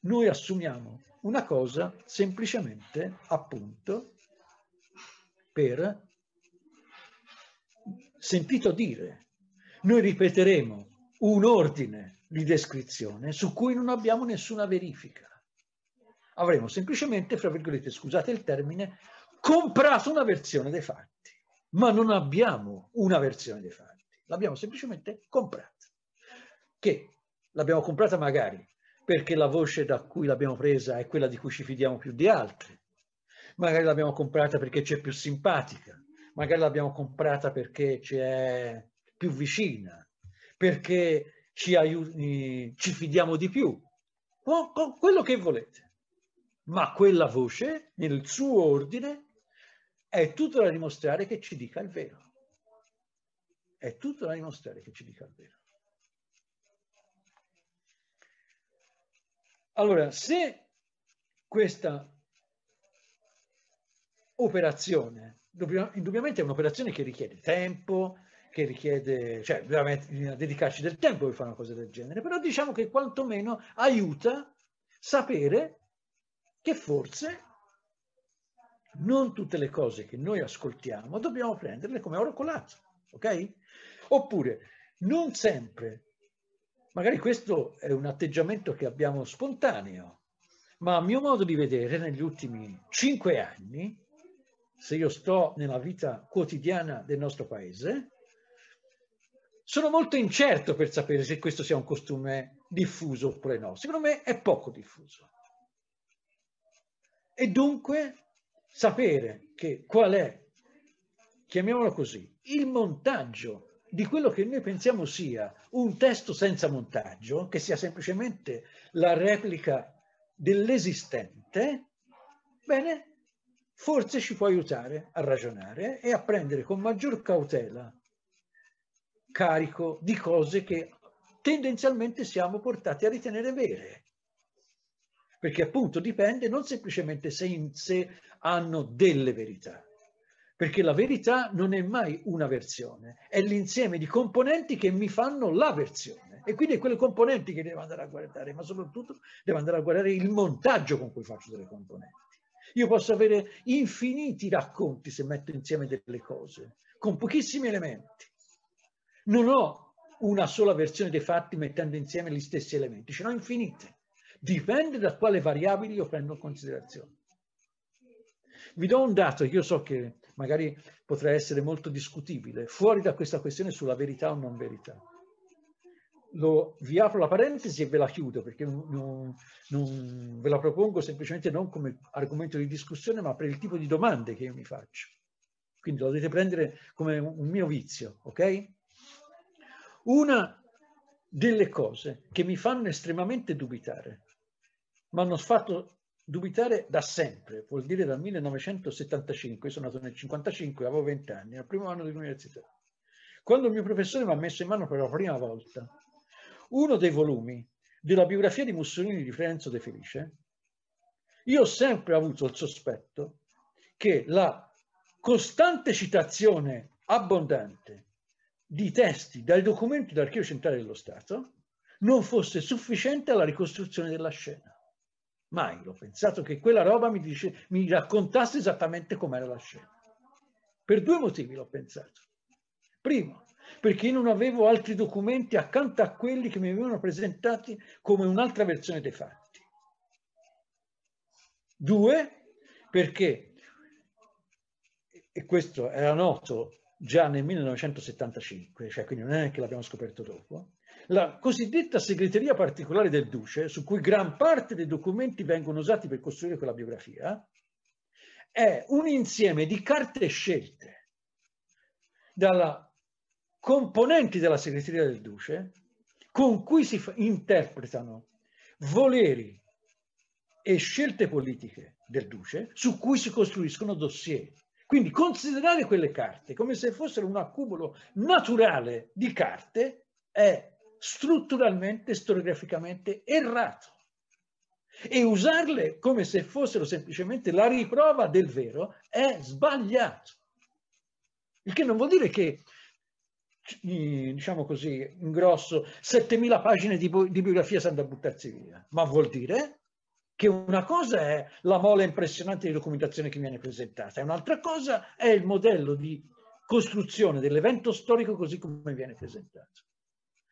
noi assumiamo una cosa semplicemente appunto per sentito dire. Noi ripeteremo un ordine di descrizione su cui non abbiamo nessuna verifica. Avremo semplicemente, fra virgolette, scusate il termine, comprato una versione dei fatti, ma non abbiamo una versione dei fatti, l'abbiamo semplicemente comprata, che l'abbiamo comprata magari perché la voce da cui l'abbiamo presa è quella di cui ci fidiamo più di altri, magari l'abbiamo comprata perché ci è più simpatica, magari l'abbiamo comprata perché ci è più vicina, perché ci, aiuti, ci fidiamo di più, con quello che volete. Ma quella voce, nel suo ordine, è tutto da dimostrare che ci dica il vero. È tutto da dimostrare che ci dica il vero. Allora, se questa operazione, indubbiamente è un'operazione che richiede tempo, che richiede, cioè bisogna dedicarci del tempo per fare una cosa del genere, però diciamo che quantomeno aiuta sapere che forse non tutte le cose che noi ascoltiamo dobbiamo prenderle come oro colato, ok? Oppure non sempre Magari questo è un atteggiamento che abbiamo spontaneo, ma a mio modo di vedere negli ultimi cinque anni, se io sto nella vita quotidiana del nostro paese, sono molto incerto per sapere se questo sia un costume diffuso oppure no. Secondo me è poco diffuso. E dunque sapere che qual è, chiamiamolo così, il montaggio di quello che noi pensiamo sia un testo senza montaggio, che sia semplicemente la replica dell'esistente, bene, forse ci può aiutare a ragionare e a prendere con maggior cautela carico di cose che tendenzialmente siamo portati a ritenere vere. Perché appunto dipende non semplicemente se in sé hanno delle verità, perché la verità non è mai una versione, è l'insieme di componenti che mi fanno la versione. E quindi è quelle componenti che devo andare a guardare, ma soprattutto devo andare a guardare il montaggio con cui faccio delle componenti. Io posso avere infiniti racconti se metto insieme delle cose, con pochissimi elementi. Non ho una sola versione dei fatti mettendo insieme gli stessi elementi, ce ne ho infinite. Dipende da quale variabile io prendo in considerazione. Vi do un dato, io so che magari potrà essere molto discutibile, fuori da questa questione sulla verità o non verità. Lo, vi apro la parentesi e ve la chiudo perché non, non, ve la propongo semplicemente non come argomento di discussione ma per il tipo di domande che io mi faccio. Quindi lo dovete prendere come un mio vizio, ok? Una delle cose che mi fanno estremamente dubitare, mi hanno fatto dubitare da sempre, vuol dire dal 1975, sono nato nel 1955, avevo 20 anni, al primo anno dell'università. Quando il mio professore mi ha messo in mano per la prima volta uno dei volumi della biografia di Mussolini di Frenzo De Felice, io ho sempre avuto il sospetto che la costante citazione abbondante di testi dai documenti dell'archivio centrale dello Stato non fosse sufficiente alla ricostruzione della scena. Mai l'ho pensato che quella roba mi, dice, mi raccontasse esattamente com'era la scena. Per due motivi l'ho pensato. Primo, perché non avevo altri documenti accanto a quelli che mi avevano presentati come un'altra versione dei fatti. Due, perché, e questo era noto già nel 1975, cioè quindi non è che l'abbiamo scoperto dopo, la cosiddetta segreteria particolare del Duce, su cui gran parte dei documenti vengono usati per costruire quella biografia, è un insieme di carte scelte dalla componenti della segreteria del Duce con cui si interpretano voleri e scelte politiche del Duce su cui si costruiscono dossier. Quindi considerare quelle carte come se fossero un accumulo naturale di carte è strutturalmente, storiograficamente errato e usarle come se fossero semplicemente la riprova del vero è sbagliato. Il che non vuol dire che, diciamo così, in grosso, 7000 pagine di, di biografia sono da buttarsi via, ma vuol dire che una cosa è la mole impressionante di documentazione che viene presentata e un'altra cosa è il modello di costruzione dell'evento storico così come viene presentato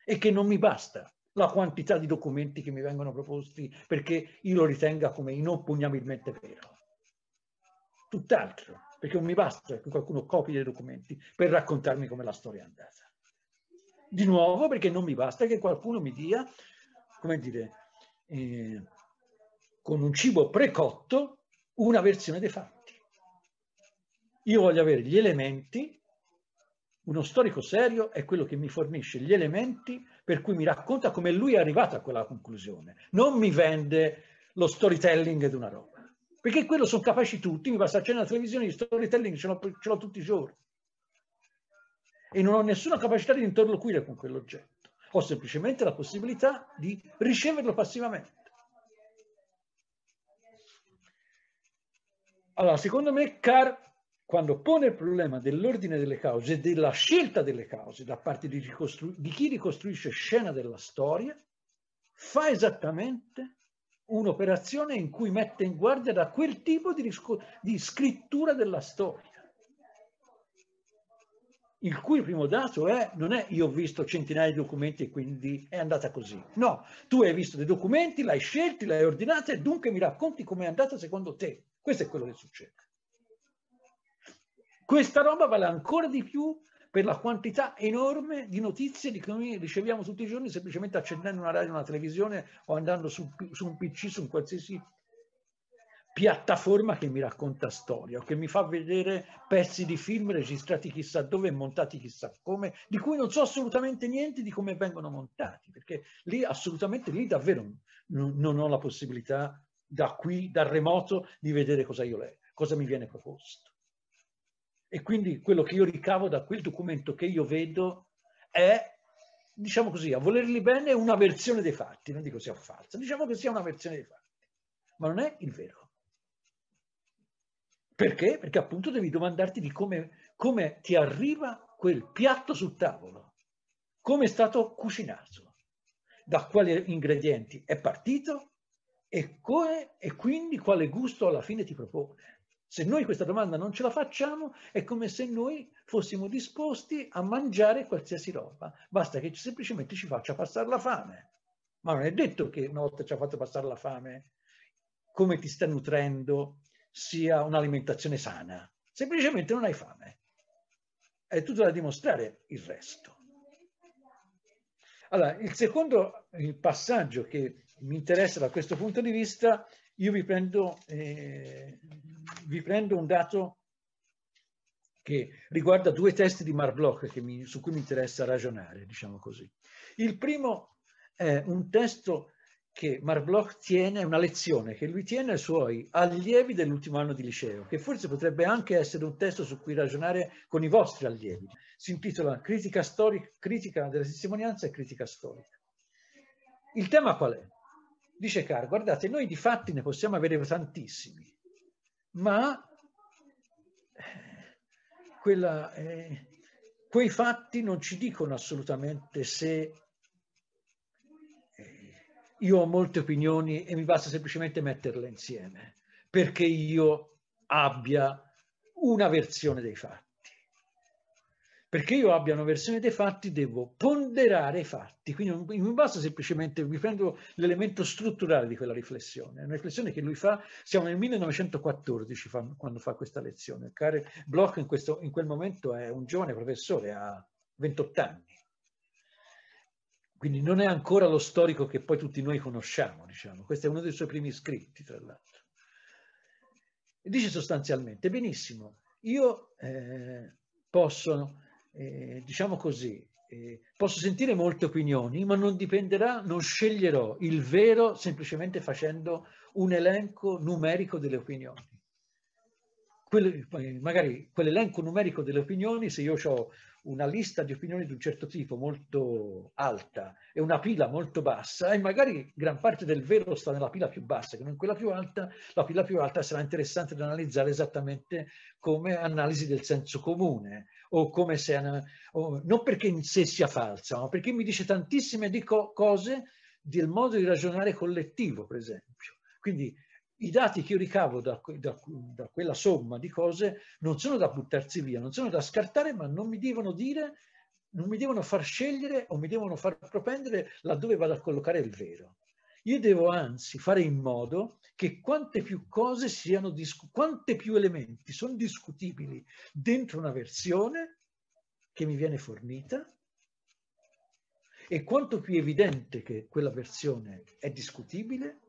e che non mi basta la quantità di documenti che mi vengono proposti perché io lo ritenga come inoppugnabilmente vero. Tutt'altro, perché non mi basta che qualcuno copi dei documenti per raccontarmi come la storia è andata. Di nuovo, perché non mi basta che qualcuno mi dia, come dire, eh, con un cibo precotto una versione dei fatti. Io voglio avere gli elementi uno storico serio è quello che mi fornisce gli elementi per cui mi racconta come lui è arrivato a quella conclusione. Non mi vende lo storytelling di una roba. Perché quello sono capaci tutti, mi basta accendere la televisione, di storytelling ce l'ho, tutti i giorni. E non ho nessuna capacità di interloquire con quell'oggetto. Ho semplicemente la possibilità di riceverlo passivamente. Allora, secondo me Carr quando pone il problema dell'ordine delle cause e della scelta delle cause da parte di, ricostru- di chi ricostruisce scena della storia, fa esattamente un'operazione in cui mette in guardia da quel tipo di, risco- di scrittura della storia, il cui primo dato è, non è io ho visto centinaia di documenti e quindi è andata così. No, tu hai visto dei documenti, l'hai scelti, l'hai ordinata e dunque mi racconti com'è andata secondo te. Questo è quello che succede. Questa roba vale ancora di più per la quantità enorme di notizie che noi riceviamo tutti i giorni semplicemente accendendo una radio, una televisione o andando su, su un PC, su un qualsiasi piattaforma che mi racconta storia o che mi fa vedere pezzi di film registrati chissà dove e montati chissà come, di cui non so assolutamente niente di come vengono montati, perché lì assolutamente lì davvero non, non ho la possibilità da qui, dal remoto, di vedere cosa io leggo, cosa mi viene proposto. E quindi quello che io ricavo da quel documento che io vedo è, diciamo così, a volerli bene, una versione dei fatti, non dico sia falsa, diciamo che sia una versione dei fatti, ma non è il vero. Perché? Perché appunto devi domandarti di come, come ti arriva quel piatto sul tavolo, come è stato cucinato, da quali ingredienti è partito e, come, e quindi quale gusto alla fine ti propone. Se noi questa domanda non ce la facciamo, è come se noi fossimo disposti a mangiare qualsiasi roba, basta che semplicemente ci faccia passare la fame. Ma non è detto che una volta ci ha fatto passare la fame, come ti sta nutrendo sia un'alimentazione sana, semplicemente non hai fame. È tutto da dimostrare il resto. Allora, il secondo passaggio che mi interessa da questo punto di vista è io vi prendo, eh, vi prendo un dato che riguarda due testi di Marbloch mi, su cui mi interessa ragionare, diciamo così. Il primo è un testo che Marbloch tiene, una lezione che lui tiene ai suoi allievi dell'ultimo anno di liceo, che forse potrebbe anche essere un testo su cui ragionare con i vostri allievi. Si intitola Critica, storica, critica della testimonianza e critica storica. Il tema qual è? dice Caro, guardate, noi di fatti ne possiamo avere tantissimi, ma eh, quella, eh, quei fatti non ci dicono assolutamente se eh, io ho molte opinioni e mi basta semplicemente metterle insieme perché io abbia una versione dei fatti perché io abbia una versione dei fatti devo ponderare i fatti, quindi non, non basta semplicemente, mi prendo l'elemento strutturale di quella riflessione, è una riflessione che lui fa, siamo nel 1914 fa, quando fa questa lezione, Care Bloch in, questo, in quel momento è un giovane professore, ha 28 anni, quindi non è ancora lo storico che poi tutti noi conosciamo, diciamo, questo è uno dei suoi primi scritti tra l'altro. dice sostanzialmente, benissimo, io eh, posso eh, diciamo così, eh, posso sentire molte opinioni, ma non dipenderà, non sceglierò il vero semplicemente facendo un elenco numerico delle opinioni. Quelle, magari quell'elenco numerico delle opinioni, se io ho una lista di opinioni di un certo tipo molto alta e una pila molto bassa e magari gran parte del vero sta nella pila più bassa che non quella più alta, la pila più alta sarà interessante da analizzare esattamente come analisi del senso comune o come se, o, non perché in sé sia falsa, ma perché mi dice tantissime di co cose del modo di ragionare collettivo, per esempio. Quindi i dati che io ricavo da, da, da, quella somma di cose non sono da buttarsi via, non sono da scartare, ma non mi devono dire, non mi devono far scegliere o mi devono far propendere laddove vado a collocare il vero. Io devo anzi fare in modo che quante più cose siano, quante più elementi sono discutibili dentro una versione che mi viene fornita e quanto più evidente che quella versione è discutibile,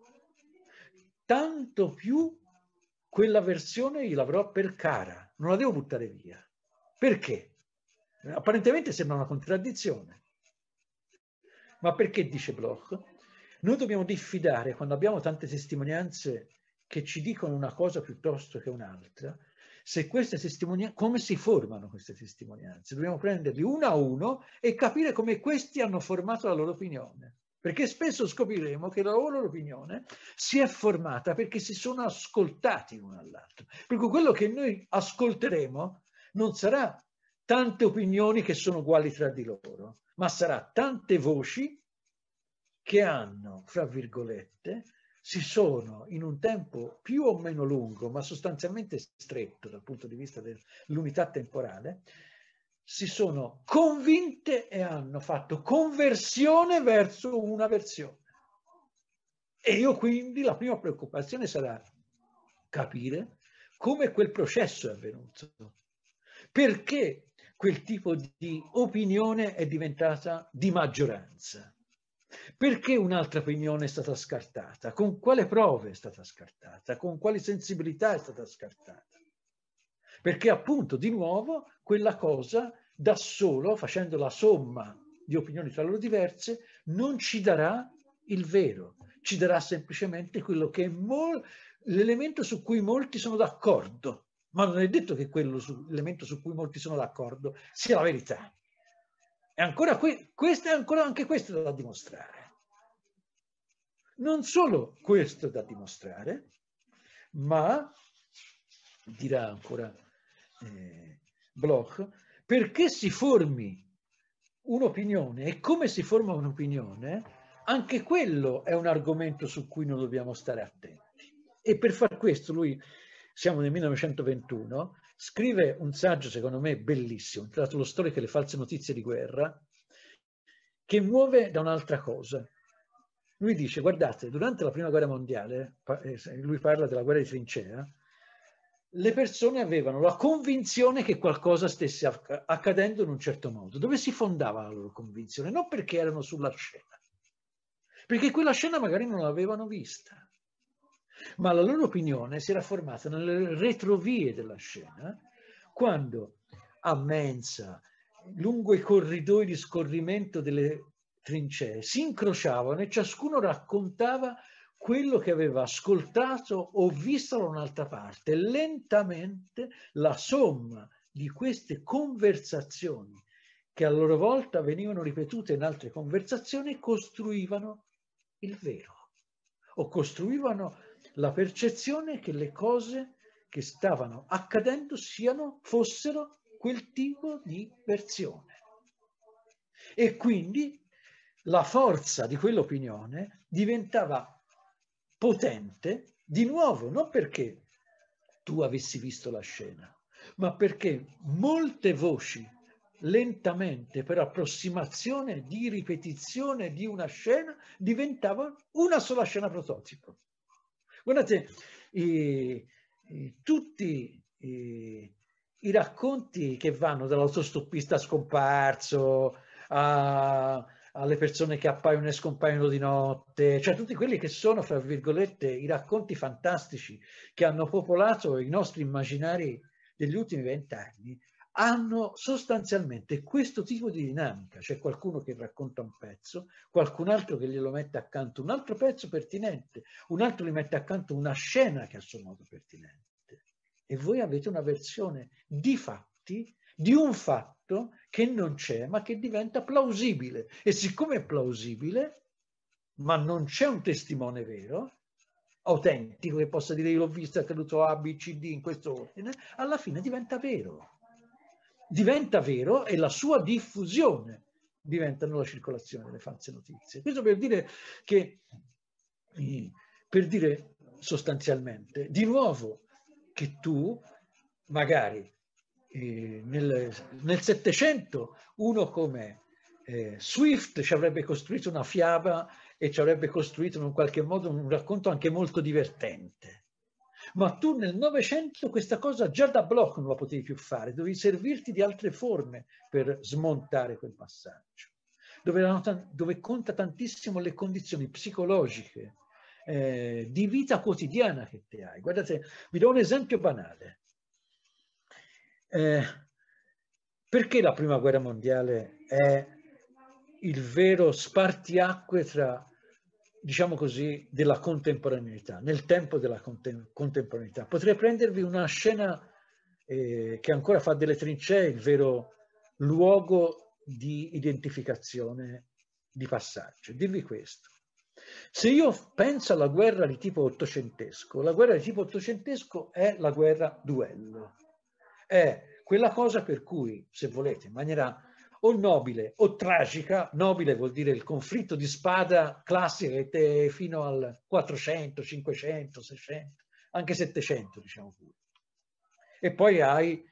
tanto più quella versione gliel'avrò per cara, non la devo buttare via. Perché? Apparentemente sembra una contraddizione. Ma perché, dice Bloch, noi dobbiamo diffidare quando abbiamo tante testimonianze che ci dicono una cosa piuttosto che un'altra, se queste testimonianze, come si formano queste testimonianze? Dobbiamo prenderli uno a uno e capire come questi hanno formato la loro opinione perché spesso scopriremo che la loro opinione si è formata perché si sono ascoltati l'uno all'altro. Per cui quello che noi ascolteremo non sarà tante opinioni che sono uguali tra di loro, ma sarà tante voci che hanno, fra virgolette, si sono in un tempo più o meno lungo, ma sostanzialmente stretto dal punto di vista dell'unità temporale, si sono convinte e hanno fatto conversione verso una versione. E io quindi la prima preoccupazione sarà capire come quel processo è avvenuto, perché quel tipo di opinione è diventata di maggioranza, perché un'altra opinione è stata scartata, con quale prove è stata scartata, con quale sensibilità è stata scartata perché appunto di nuovo quella cosa da solo, facendo la somma di opinioni tra loro diverse, non ci darà il vero, ci darà semplicemente quello che è mol- l'elemento su cui molti sono d'accordo, ma non è detto che quello su- l'elemento su cui molti sono d'accordo sia la verità. E ancora que- questo è ancora anche questo da dimostrare. Non solo questo da dimostrare, ma dirà ancora eh, Bloch, perché si formi un'opinione e come si forma un'opinione, anche quello è un argomento su cui noi dobbiamo stare attenti. E per far questo lui, siamo nel 1921, scrive un saggio secondo me bellissimo, intitolato storico e le false notizie di guerra, che muove da un'altra cosa. Lui dice, guardate, durante la Prima Guerra Mondiale, eh, lui parla della guerra di trincea, le persone avevano la convinzione che qualcosa stesse acc accadendo in un certo modo. Dove si fondava la loro convinzione? Non perché erano sulla scena, perché quella scena magari non l'avevano vista, ma la loro opinione si era formata nelle retrovie della scena, quando a mensa, lungo i corridoi di scorrimento delle trincee, si incrociavano e ciascuno raccontava quello che aveva ascoltato o visto da un'altra parte. Lentamente la somma di queste conversazioni, che a loro volta venivano ripetute in altre conversazioni, costruivano il vero o costruivano la percezione che le cose che stavano accadendo siano, fossero quel tipo di versione. E quindi la forza di quell'opinione diventava potente, di nuovo, non perché tu avessi visto la scena, ma perché molte voci lentamente per approssimazione di ripetizione di una scena diventavano una sola scena prototipo. Guardate, eh, eh, tutti eh, i racconti che vanno dall'autostoppista scomparso a alle persone che appaiono e scompaiono di notte, cioè tutti quelli che sono, fra virgolette, i racconti fantastici che hanno popolato i nostri immaginari degli ultimi vent'anni, hanno sostanzialmente questo tipo di dinamica, c'è qualcuno che racconta un pezzo, qualcun altro che glielo mette accanto un altro pezzo pertinente, un altro gli mette accanto una scena che a suo modo pertinente. E voi avete una versione di fatti di un fatto che non c'è ma che diventa plausibile e siccome è plausibile ma non c'è un testimone vero, autentico che possa dire io l'ho visto, è accaduto A, B, C, D in questo ordine, alla fine diventa vero. Diventa vero e la sua diffusione diventano la circolazione delle false notizie. Questo per dire che, per dire sostanzialmente, di nuovo che tu magari eh, nel Settecento uno come eh, Swift ci avrebbe costruito una fiaba e ci avrebbe costruito in un qualche modo un racconto anche molto divertente. Ma tu nel Novecento questa cosa già da blocco non la potevi più fare, dovevi servirti di altre forme per smontare quel passaggio, dove, dove conta tantissimo le condizioni psicologiche eh, di vita quotidiana che te hai. Guardate, vi do un esempio banale. Eh, perché la prima guerra mondiale è il vero spartiacque tra, diciamo così, della contemporaneità, nel tempo della contem contemporaneità. Potrei prendervi una scena eh, che ancora fa delle trincee il vero luogo di identificazione di passaggio. Dirvi questo. Se io penso alla guerra di tipo ottocentesco, la guerra di tipo ottocentesco è la guerra duello è quella cosa per cui, se volete, in maniera o nobile o tragica, nobile vuol dire il conflitto di spada classico fino al 400, 500, 600, anche 700 diciamo pure. E poi hai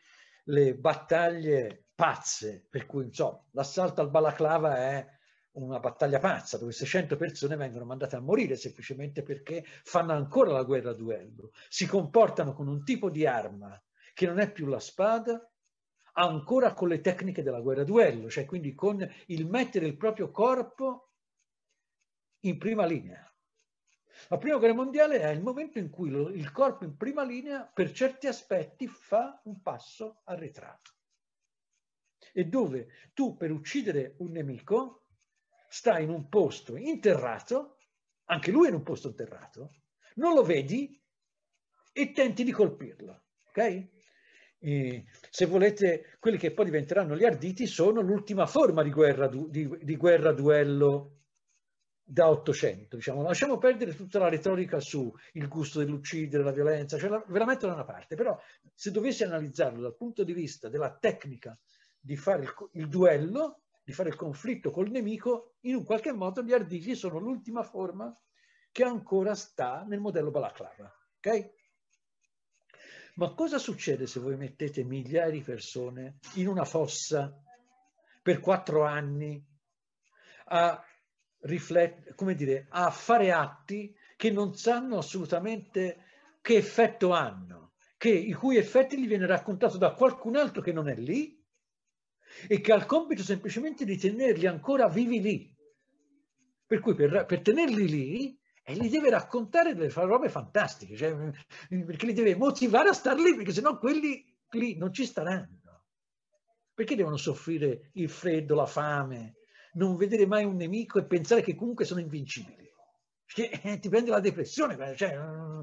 le battaglie pazze, per cui insomma, l'assalto al Balaclava è una battaglia pazza dove 600 persone vengono mandate a morire semplicemente perché fanno ancora la guerra a duello, si comportano con un tipo di arma che non è più la spada, ancora con le tecniche della guerra duello, cioè quindi con il mettere il proprio corpo in prima linea. La prima guerra mondiale è il momento in cui lo, il corpo in prima linea per certi aspetti fa un passo arretrato e dove tu per uccidere un nemico stai in un posto interrato, anche lui è in un posto interrato, non lo vedi e tenti di colpirlo, ok? eh, se volete, quelli che poi diventeranno gli arditi sono l'ultima forma di guerra, du, di, di guerra duello da 800. Diciamo. Lasciamo perdere tutta la retorica sul gusto dell'uccidere, la violenza, cioè la, ve la metto da una parte, però se dovessi analizzarlo dal punto di vista della tecnica di fare il, il duello, di fare il conflitto col nemico, in un qualche modo gli arditi sono l'ultima forma che ancora sta nel modello balaclava. Okay? Ma cosa succede se voi mettete migliaia di persone in una fossa per quattro anni a, riflet- come dire, a fare atti che non sanno assolutamente che effetto hanno, che, i cui effetti gli viene raccontato da qualcun altro che non è lì e che ha il compito semplicemente di tenerli ancora vivi lì. Per cui per, per tenerli lì e li deve raccontare delle robe fantastiche, cioè, mm, perché li deve motivare a star lì, perché sennò quelli lì non ci staranno. Perché devono soffrire il freddo, la fame, non vedere mai un nemico e pensare che comunque sono invincibili? Perché eh, ti prende la depressione. Cioè, mm.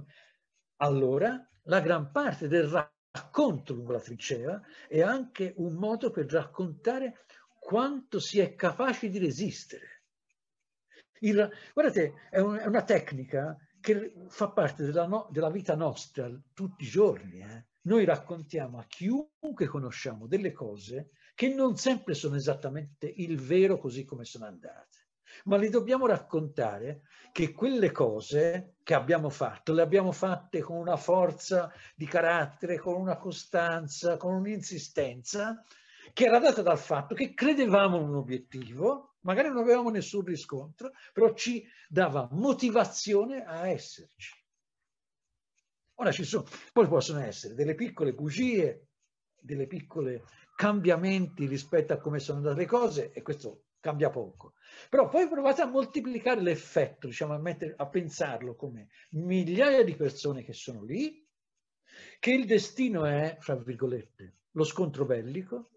allora, la gran parte del racconto lungo la trincea è anche un modo per raccontare quanto si è capaci di resistere il, guardate, è, un, è, una tecnica che fa parte della, no, della vita nostra tutti i giorni. Eh. Noi raccontiamo a chiunque conosciamo delle cose che non sempre sono esattamente il vero così come sono andate, ma le dobbiamo raccontare che quelle cose che abbiamo fatto le abbiamo fatte con una forza di carattere, con una costanza, con un'insistenza che era data dal fatto che credevamo in un obiettivo magari non avevamo nessun riscontro, però ci dava motivazione a esserci. Ora ci sono, poi possono essere delle piccole bugie, delle piccole cambiamenti rispetto a come sono andate le cose e questo cambia poco. Però poi provate a moltiplicare l'effetto, diciamo, a, mettere, a pensarlo come migliaia di persone che sono lì, che il destino è, fra virgolette, lo scontro bellico,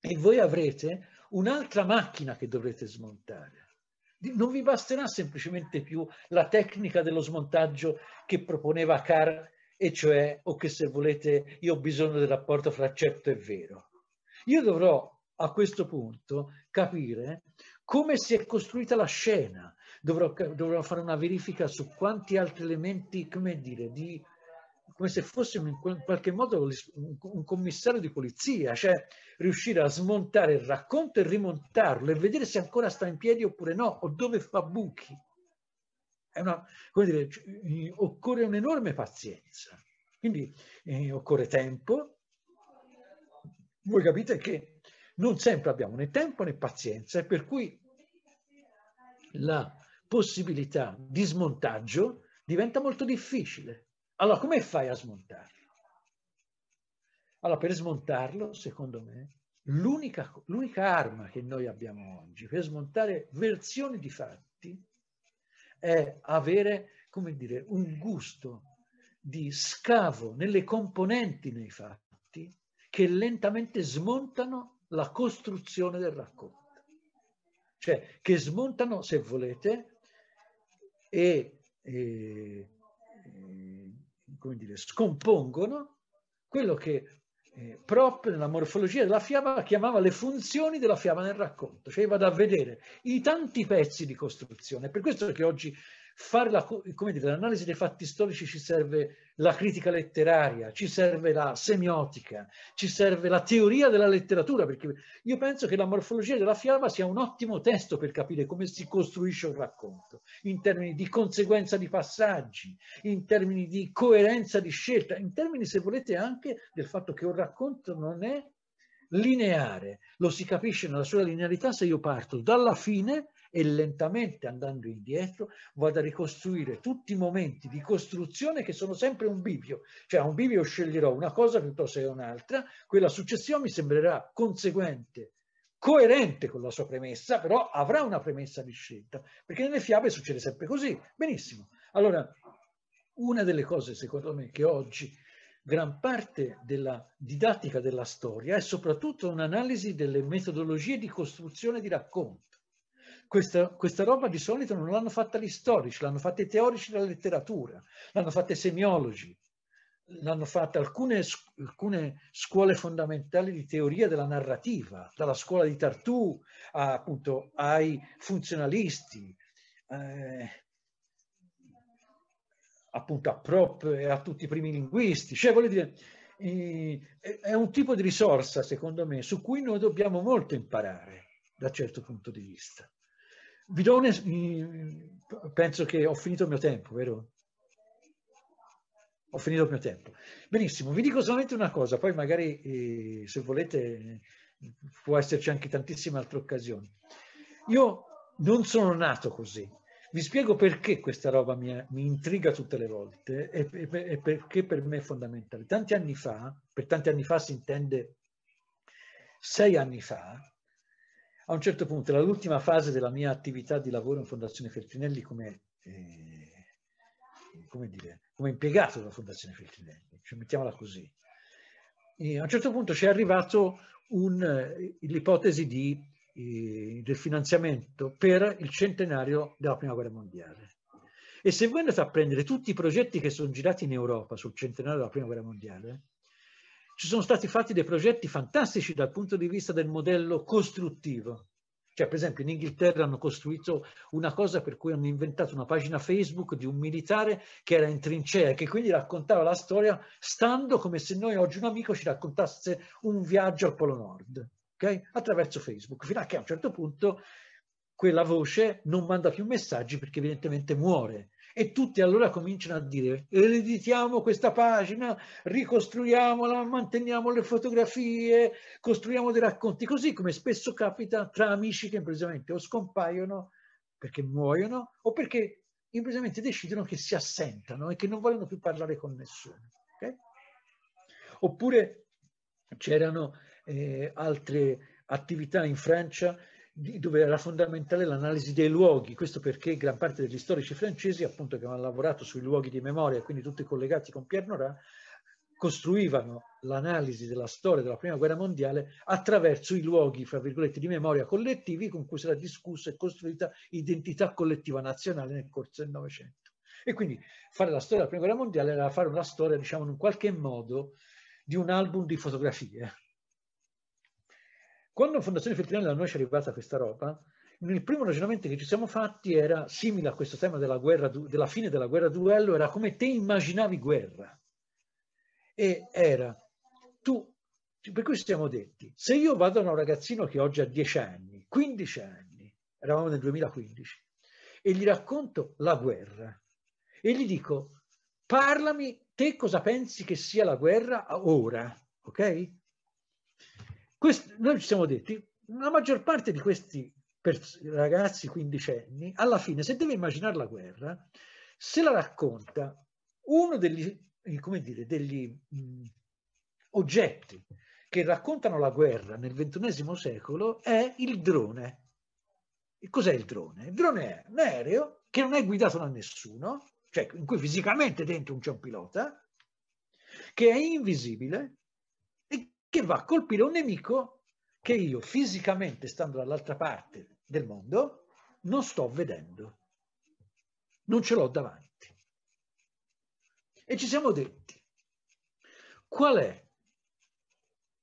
e voi avrete un'altra macchina che dovrete smontare. Non vi basterà semplicemente più la tecnica dello smontaggio che proponeva Carr, e cioè, o che se volete, io ho bisogno del rapporto fra certo e vero. Io dovrò a questo punto capire come si è costruita la scena. Dovrò, dovrò fare una verifica su quanti altri elementi, come dire, di come se fossimo in qualche modo un commissario di polizia, cioè riuscire a smontare il racconto e rimontarlo e vedere se ancora sta in piedi oppure no, o dove fa buchi. Una, dire, occorre un'enorme pazienza, quindi eh, occorre tempo. Voi capite che non sempre abbiamo né tempo né pazienza e per cui la possibilità di smontaggio diventa molto difficile. Allora, come fai a smontarlo? Allora, per smontarlo, secondo me, l'unica, l'unica arma che noi abbiamo oggi per smontare versioni di fatti è avere, come dire, un gusto di scavo nelle componenti nei fatti che lentamente smontano la costruzione del racconto. Cioè, che smontano, se volete, e, e come dire, scompongono quello che eh, Prop nella morfologia della fiaba chiamava le funzioni della fiaba nel racconto, cioè vado a vedere i tanti pezzi di costruzione, per questo che oggi fare la, dite, l'analisi dei fatti storici ci serve la critica letteraria, ci serve la semiotica, ci serve la teoria della letteratura, perché io penso che la morfologia della fiaba sia un ottimo testo per capire come si costruisce un racconto, in termini di conseguenza di passaggi, in termini di coerenza di scelta, in termini, se volete, anche del fatto che un racconto non è lineare, lo si capisce nella sua linearità se io parto dalla fine e lentamente andando indietro vado a ricostruire tutti i momenti di costruzione che sono sempre un bivio, cioè a un bivio sceglierò una cosa piuttosto che un'altra, quella successiva mi sembrerà conseguente coerente con la sua premessa, però avrà una premessa di scelta, perché nelle fiabe succede sempre così. Benissimo. Allora, una delle cose, secondo me, che oggi gran parte della didattica della storia è soprattutto un'analisi delle metodologie di costruzione di racconto. Questa, questa, roba di solito non l'hanno fatta gli storici, l'hanno fatta i teorici della letteratura, l'hanno fatta i semiologi, l'hanno fatta alcune, alcune, scuole fondamentali di teoria della narrativa, dalla scuola di Tartu a, appunto, ai funzionalisti, eh, appunto a Prop e a tutti i primi linguisti. Cioè, voglio dire, eh, è un tipo di risorsa, secondo me, su cui noi dobbiamo molto imparare da certo punto di vista. Vi do Bidone, penso che ho finito il mio tempo, vero? Ho finito il mio tempo. Benissimo, vi dico solamente una cosa, poi magari eh, se volete può esserci anche tantissime altre occasioni. Io non sono nato così. Vi spiego perché questa roba mi, mi intriga tutte le volte e, e, e, perché per me è fondamentale. Tanti anni fa, per tanti anni fa si intende sei anni fa, a un certo punto, era l'ultima fase della mia attività di lavoro in Fondazione Feltrinelli come, eh, come, dire, come impiegato della Fondazione Feltrinelli, cioè, mettiamola così. E a un certo punto ci è arrivato eh, l'ipotesi eh, del finanziamento per il centenario della Prima Guerra Mondiale. E se voi andate a prendere tutti i progetti che sono girati in Europa sul centenario della Prima Guerra Mondiale, ci sono stati fatti dei progetti fantastici dal punto di vista del modello costruttivo. Cioè, per esempio, in Inghilterra hanno costruito una cosa per cui hanno inventato una pagina Facebook di un militare che era in trincea e che quindi raccontava la storia stando come se noi oggi un amico ci raccontasse un viaggio al Polo Nord, okay? attraverso Facebook, fino a che a un certo punto quella voce non manda più messaggi perché evidentemente muore. E tutti allora cominciano a dire, ereditiamo questa pagina, ricostruiamola, manteniamo le fotografie, costruiamo dei racconti, così come spesso capita tra amici che improvvisamente o scompaiono perché muoiono o perché improvvisamente decidono che si assentano e che non vogliono più parlare con nessuno. Okay? Oppure c'erano eh, altre attività in Francia dove era fondamentale l'analisi dei luoghi, questo perché gran parte degli storici francesi, appunto che hanno lavorato sui luoghi di memoria, quindi tutti collegati con Pierre Nora, costruivano l'analisi della storia della Prima Guerra Mondiale attraverso i luoghi, fra virgolette, di memoria collettivi con cui sarà discussa e costruita identità collettiva nazionale nel corso del Novecento. E quindi fare la storia della Prima Guerra Mondiale era fare una storia, diciamo, in un qualche modo di un album di fotografie, quando Fondazione Feltrinelli da noi ci è arrivata questa roba, il primo ragionamento che ci siamo fatti era simile a questo tema della, guerra, della fine della guerra duello, era come te immaginavi guerra. E era tu, per cui siamo detti, se io vado da un ragazzino che oggi ha 10 anni, 15 anni, eravamo nel 2015, e gli racconto la guerra, e gli dico, parlami te cosa pensi che sia la guerra ora, ok? Quest noi ci siamo detti, la maggior parte di questi ragazzi quindicenni, alla fine, se deve immaginare la guerra, se la racconta uno degli, dire, degli mh, mm, oggetti che raccontano la guerra nel XXI secolo è il drone. E cos'è il drone? Il drone è un aereo che non è guidato da nessuno, cioè in cui fisicamente dentro non c'è un pilota, che è invisibile, che va a colpire un nemico che io fisicamente, stando dall'altra parte del mondo, non sto vedendo, non ce l'ho davanti. E ci siamo detti, qual è,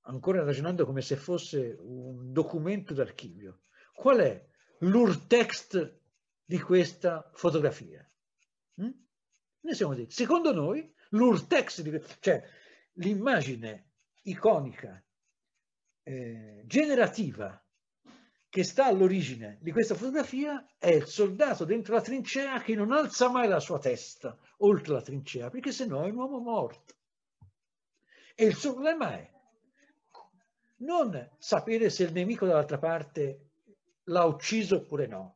ancora ragionando come se fosse un documento d'archivio, qual è l'urtext di questa fotografia? Mm? Hm? Noi siamo detti, secondo noi, l'urtext, cioè l'immagine iconica, eh, generativa che sta all'origine di questa fotografia è il soldato dentro la trincea che non alza mai la sua testa oltre la trincea, perché sennò è un uomo morto. E il suo problema è non sapere se il nemico dall'altra parte l'ha ucciso oppure no,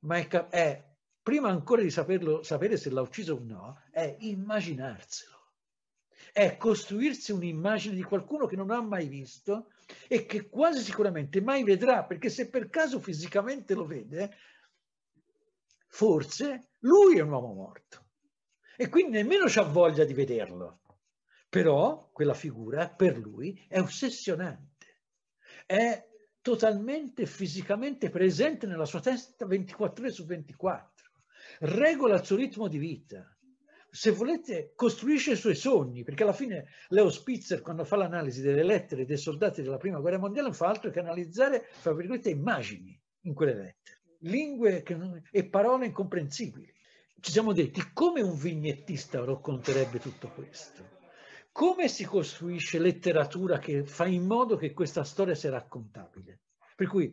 ma è, è prima ancora di saperlo, sapere se l'ha ucciso o no, è immaginarselo è costruirsi un'immagine di qualcuno che non ha mai visto e che quasi sicuramente mai vedrà, perché se per caso fisicamente lo vede, forse lui è un uomo morto e quindi nemmeno ha voglia di vederlo. Però quella figura per lui è ossessionante, è totalmente fisicamente presente nella sua testa 24 ore su 24, regola il suo ritmo di vita, se volete, costruisce i suoi sogni, perché alla fine Leo Spitzer, quando fa l'analisi delle lettere dei soldati della Prima Guerra Mondiale, non fa altro che analizzare, fra virgolette, immagini in quelle lettere, lingue non... e parole incomprensibili. Ci siamo detti, come un vignettista racconterebbe tutto questo? Come si costruisce letteratura che fa in modo che questa storia sia raccontabile? Per cui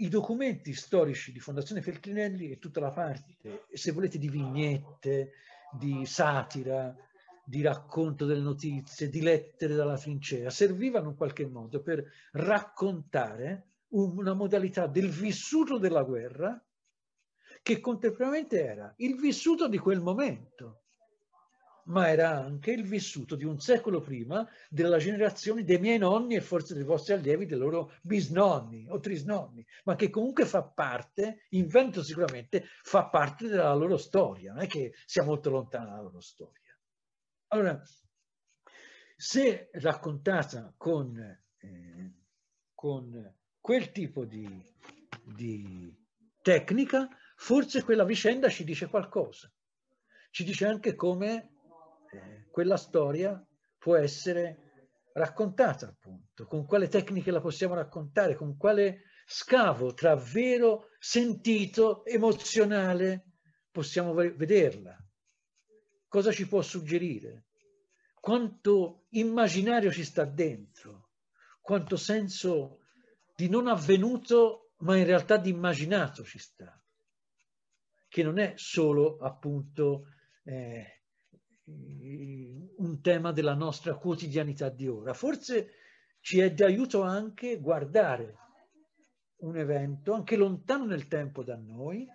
i documenti storici di Fondazione Feltrinelli e tutta la parte, se volete, di vignette, di satira, di racconto delle notizie, di lettere dalla trincea, servivano in qualche modo per raccontare una modalità del vissuto della guerra che contemporaneamente era il vissuto di quel momento ma era anche il vissuto di un secolo prima della generazione dei miei nonni e forse dei vostri allievi, dei loro bisnonni o trisnonni, ma che comunque fa parte, invento sicuramente, fa parte della loro storia, non è che sia molto lontana dalla loro storia. Allora, se raccontata con, eh, con quel tipo di, di tecnica, forse quella vicenda ci dice qualcosa ci dice anche come quella storia può essere raccontata appunto, con quale tecniche la possiamo raccontare, con quale scavo tra vero, sentito, emozionale possiamo vederla, cosa ci può suggerire, quanto immaginario ci sta dentro, quanto senso di non avvenuto ma in realtà di immaginato ci sta, che non è solo appunto eh, eh, un tema della nostra quotidianità di ora. Forse ci è d'aiuto anche guardare un evento, anche lontano nel tempo da noi,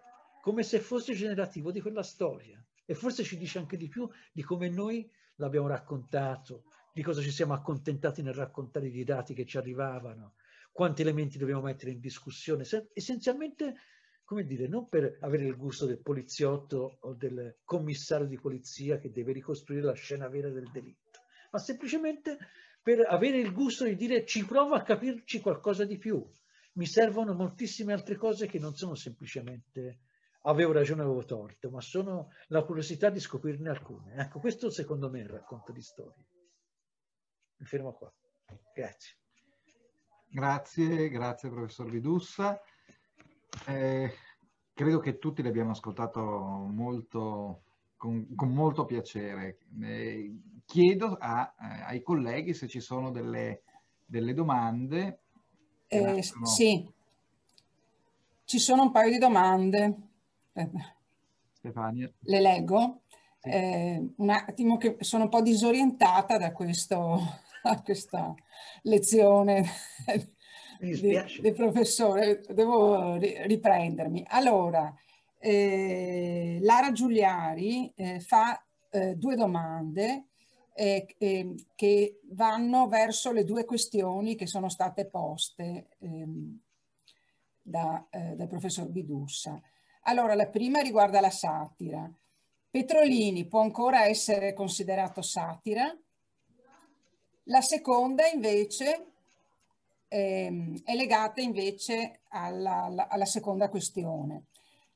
come se fosse generativo di quella storia. E forse ci dice anche di più di come noi l'abbiamo raccontato, di cosa ci siamo accontentati nel raccontare i dati che ci arrivavano, quanti elementi dobbiamo mettere in discussione. Essenzialmente come dire, non per avere il gusto del poliziotto o del commissario di polizia che deve ricostruire la scena vera del delitto, ma semplicemente per avere il gusto di dire ci provo a capirci qualcosa di più. Mi servono moltissime altre cose che non sono semplicemente avevo ragione, avevo torto, ma sono la curiosità di scoprirne alcune. Ecco, questo secondo me è il racconto di storie. Mi fermo qua. Grazie. Grazie, grazie professor Vidussa. Eh, credo che tutti l'abbiamo ascoltato molto, con, con molto piacere. Eh, chiedo a, eh, ai colleghi se ci sono delle, delle domande. Eh, sono... Sì, ci sono un paio di domande. Eh, Stefania. Le leggo. Sì. Eh, un attimo che sono un po' disorientata da questo, questa lezione mi dispiace. De, de professore, devo riprendermi. Allora, eh, Lara Giuliari eh, fa eh, due domande eh, che vanno verso le due questioni che sono state poste ehm, da, eh, dal professor Bidussa. Allora, la prima riguarda la satira. Petrolini può ancora essere considerato satira? La seconda invece ehm, è legata invece alla, alla, alla seconda questione.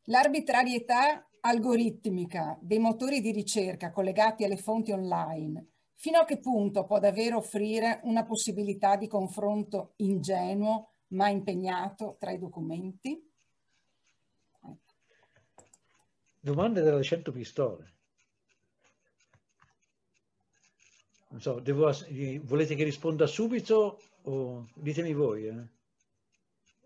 L'arbitrarietà algoritmica dei motori di ricerca collegati alle fonti online, fino a che punto può davvero offrire una possibilità di confronto ingenuo ma impegnato tra i documenti? Domande della 100 pistole. Non so, devo, volete che risponda subito o ditemi voi? Eh?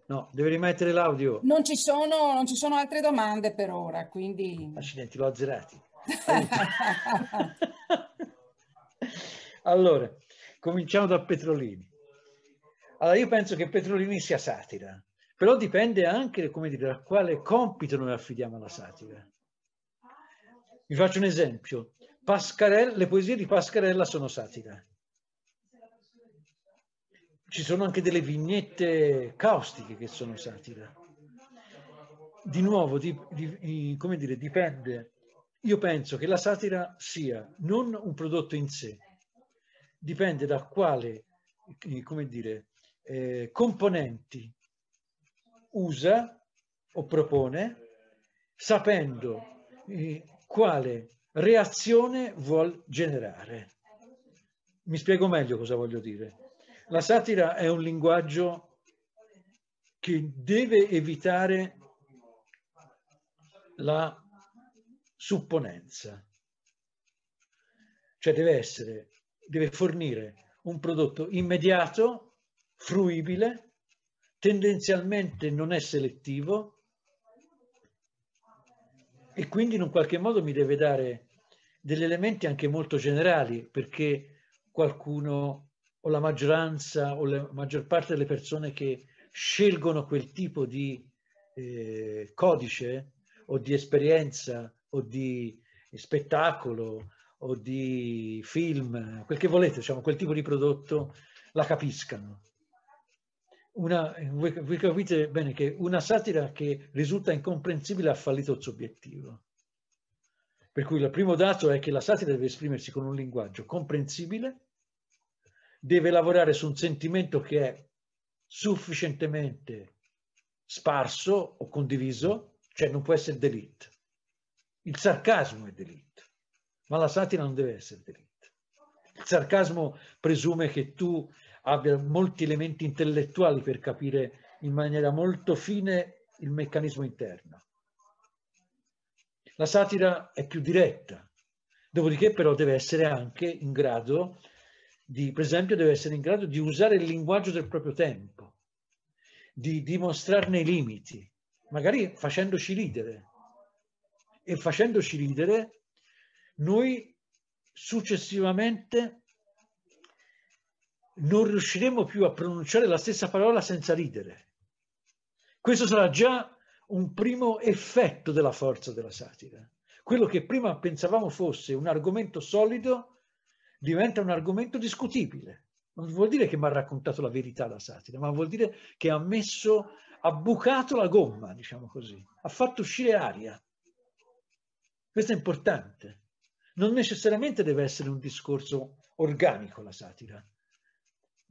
No, deve rimettere l'audio. Non ci, sono, non ci sono altre domande per ora, quindi... Ah, accidenti, l'ho azzerati. allora, cominciamo da Petrolini. Allora, io penso che Petrolini sia satira, però dipende anche, come dire, da quale compito noi affidiamo alla satira. Vi faccio un esempio. Pascarella, le poesie di Pascarella sono satira. Ci sono anche delle vignette caustiche che sono satira. Di nuovo, di, di, come dire, dipende. Io penso che la satira sia non un prodotto in sé, dipende da quale, come dire, eh, componenti usa o propone, sapendo eh, quale reazione vuol generare. Mi spiego meglio cosa voglio dire. La satira è un linguaggio che deve evitare la supponenza, cioè deve essere, deve fornire un prodotto immediato, fruibile, tendenzialmente non è selettivo, e quindi in un qualche modo mi deve dare degli elementi anche molto generali perché qualcuno o la maggioranza o la maggior parte delle persone che scelgono quel tipo di eh, codice o di esperienza o di spettacolo o di film, quel che volete, diciamo, quel tipo di prodotto, la capiscano una, eh, voi capite bene che una satira che risulta incomprensibile ha fallito il suo obiettivo. Per cui il primo dato è che la satira deve esprimersi con un linguaggio comprensibile, deve lavorare su un sentimento che è sufficientemente sparso o condiviso, cioè non può essere delitto. Il sarcasmo è delitto, ma la satira non deve essere delitto. Il sarcasmo presume che tu abbia molti elementi intellettuali per capire in maniera molto fine il meccanismo interno. La satira è più diretta, dopodiché però deve essere anche in grado di, per esempio, deve essere in grado di usare il linguaggio del proprio tempo, di dimostrarne i limiti, magari facendoci ridere. E facendoci ridere, noi successivamente non riusciremo più a pronunciare la stessa parola senza ridere. Questo sarà già un primo effetto della forza della satira. Quello che prima pensavamo fosse un argomento solido diventa un argomento discutibile. Non vuol dire che mi ha raccontato la verità la satira, ma vuol dire che ha messo, ha bucato la gomma, diciamo così, ha fatto uscire aria. Questo è importante. Non necessariamente deve essere un discorso organico la satira,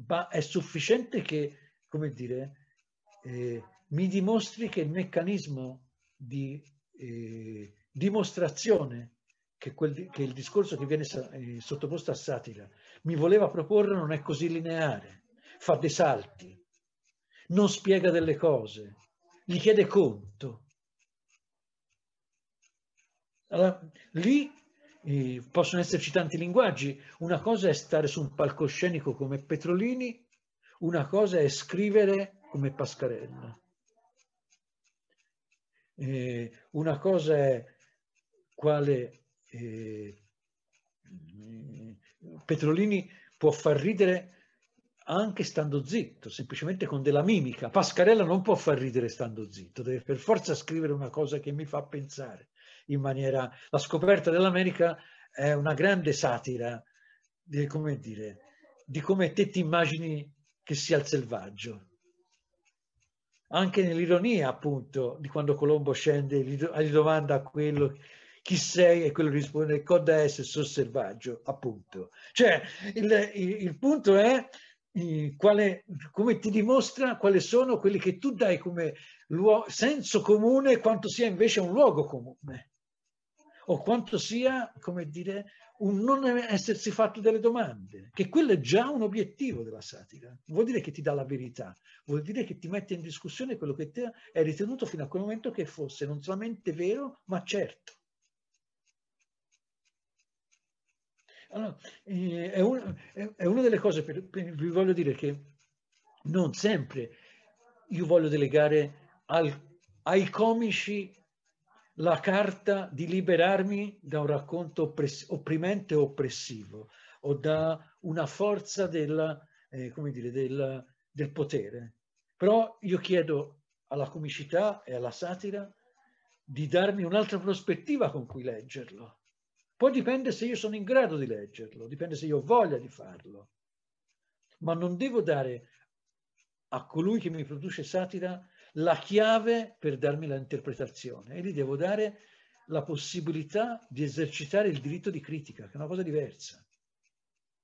ma è sufficiente che, come dire, eh, mi dimostri che il meccanismo di eh, dimostrazione che, quel, che, il discorso che viene eh, sottoposto a satira mi voleva proporre non è così lineare, fa dei salti, non spiega delle cose, gli chiede conto. Allora, lì eh, possono esserci tanti linguaggi. Una cosa è stare su un palcoscenico come Petrolini, una cosa è scrivere come Pascarella. Eh, una cosa è quale eh, Petrolini può far ridere anche stando zitto, semplicemente con della mimica. Pascarella non può far ridere stando zitto, deve per forza scrivere una cosa che mi fa pensare in maniera... La scoperta dell'America è una grande satira di come, dire, di come te ti immagini che sia il selvaggio. Anche nell'ironia, appunto, di quando Colombo scende e gli domanda a quello chi sei e quello risponde coda è se sono selvaggio, appunto. Cioè, il, il, il punto è eh, quale, come ti dimostra quali sono quelli che tu dai come senso comune quanto sia invece un luogo comune o quanto sia, come dire, un non essersi fatto delle domande, che quello è già un obiettivo della satira. Vuol dire che ti dà la verità, vuol dire che ti mette in discussione quello che te è ritenuto fino a quel momento che fosse non solamente vero, ma certo. Allora, eh, è, un, è una delle cose, per, per, vi voglio dire che non sempre io voglio delegare al, ai comici la carta di liberarmi da un racconto opprimente e oppressivo o da una forza della, eh, dire, del, del potere. Però io chiedo alla comicità e alla satira di darmi un'altra prospettiva con cui leggerlo. Poi dipende se io sono in grado di leggerlo, dipende se io ho voglia di farlo. Ma non devo dare a colui che mi produce satira la chiave per darmi l'interpretazione e gli devo dare la possibilità di esercitare il diritto di critica, che è una cosa diversa.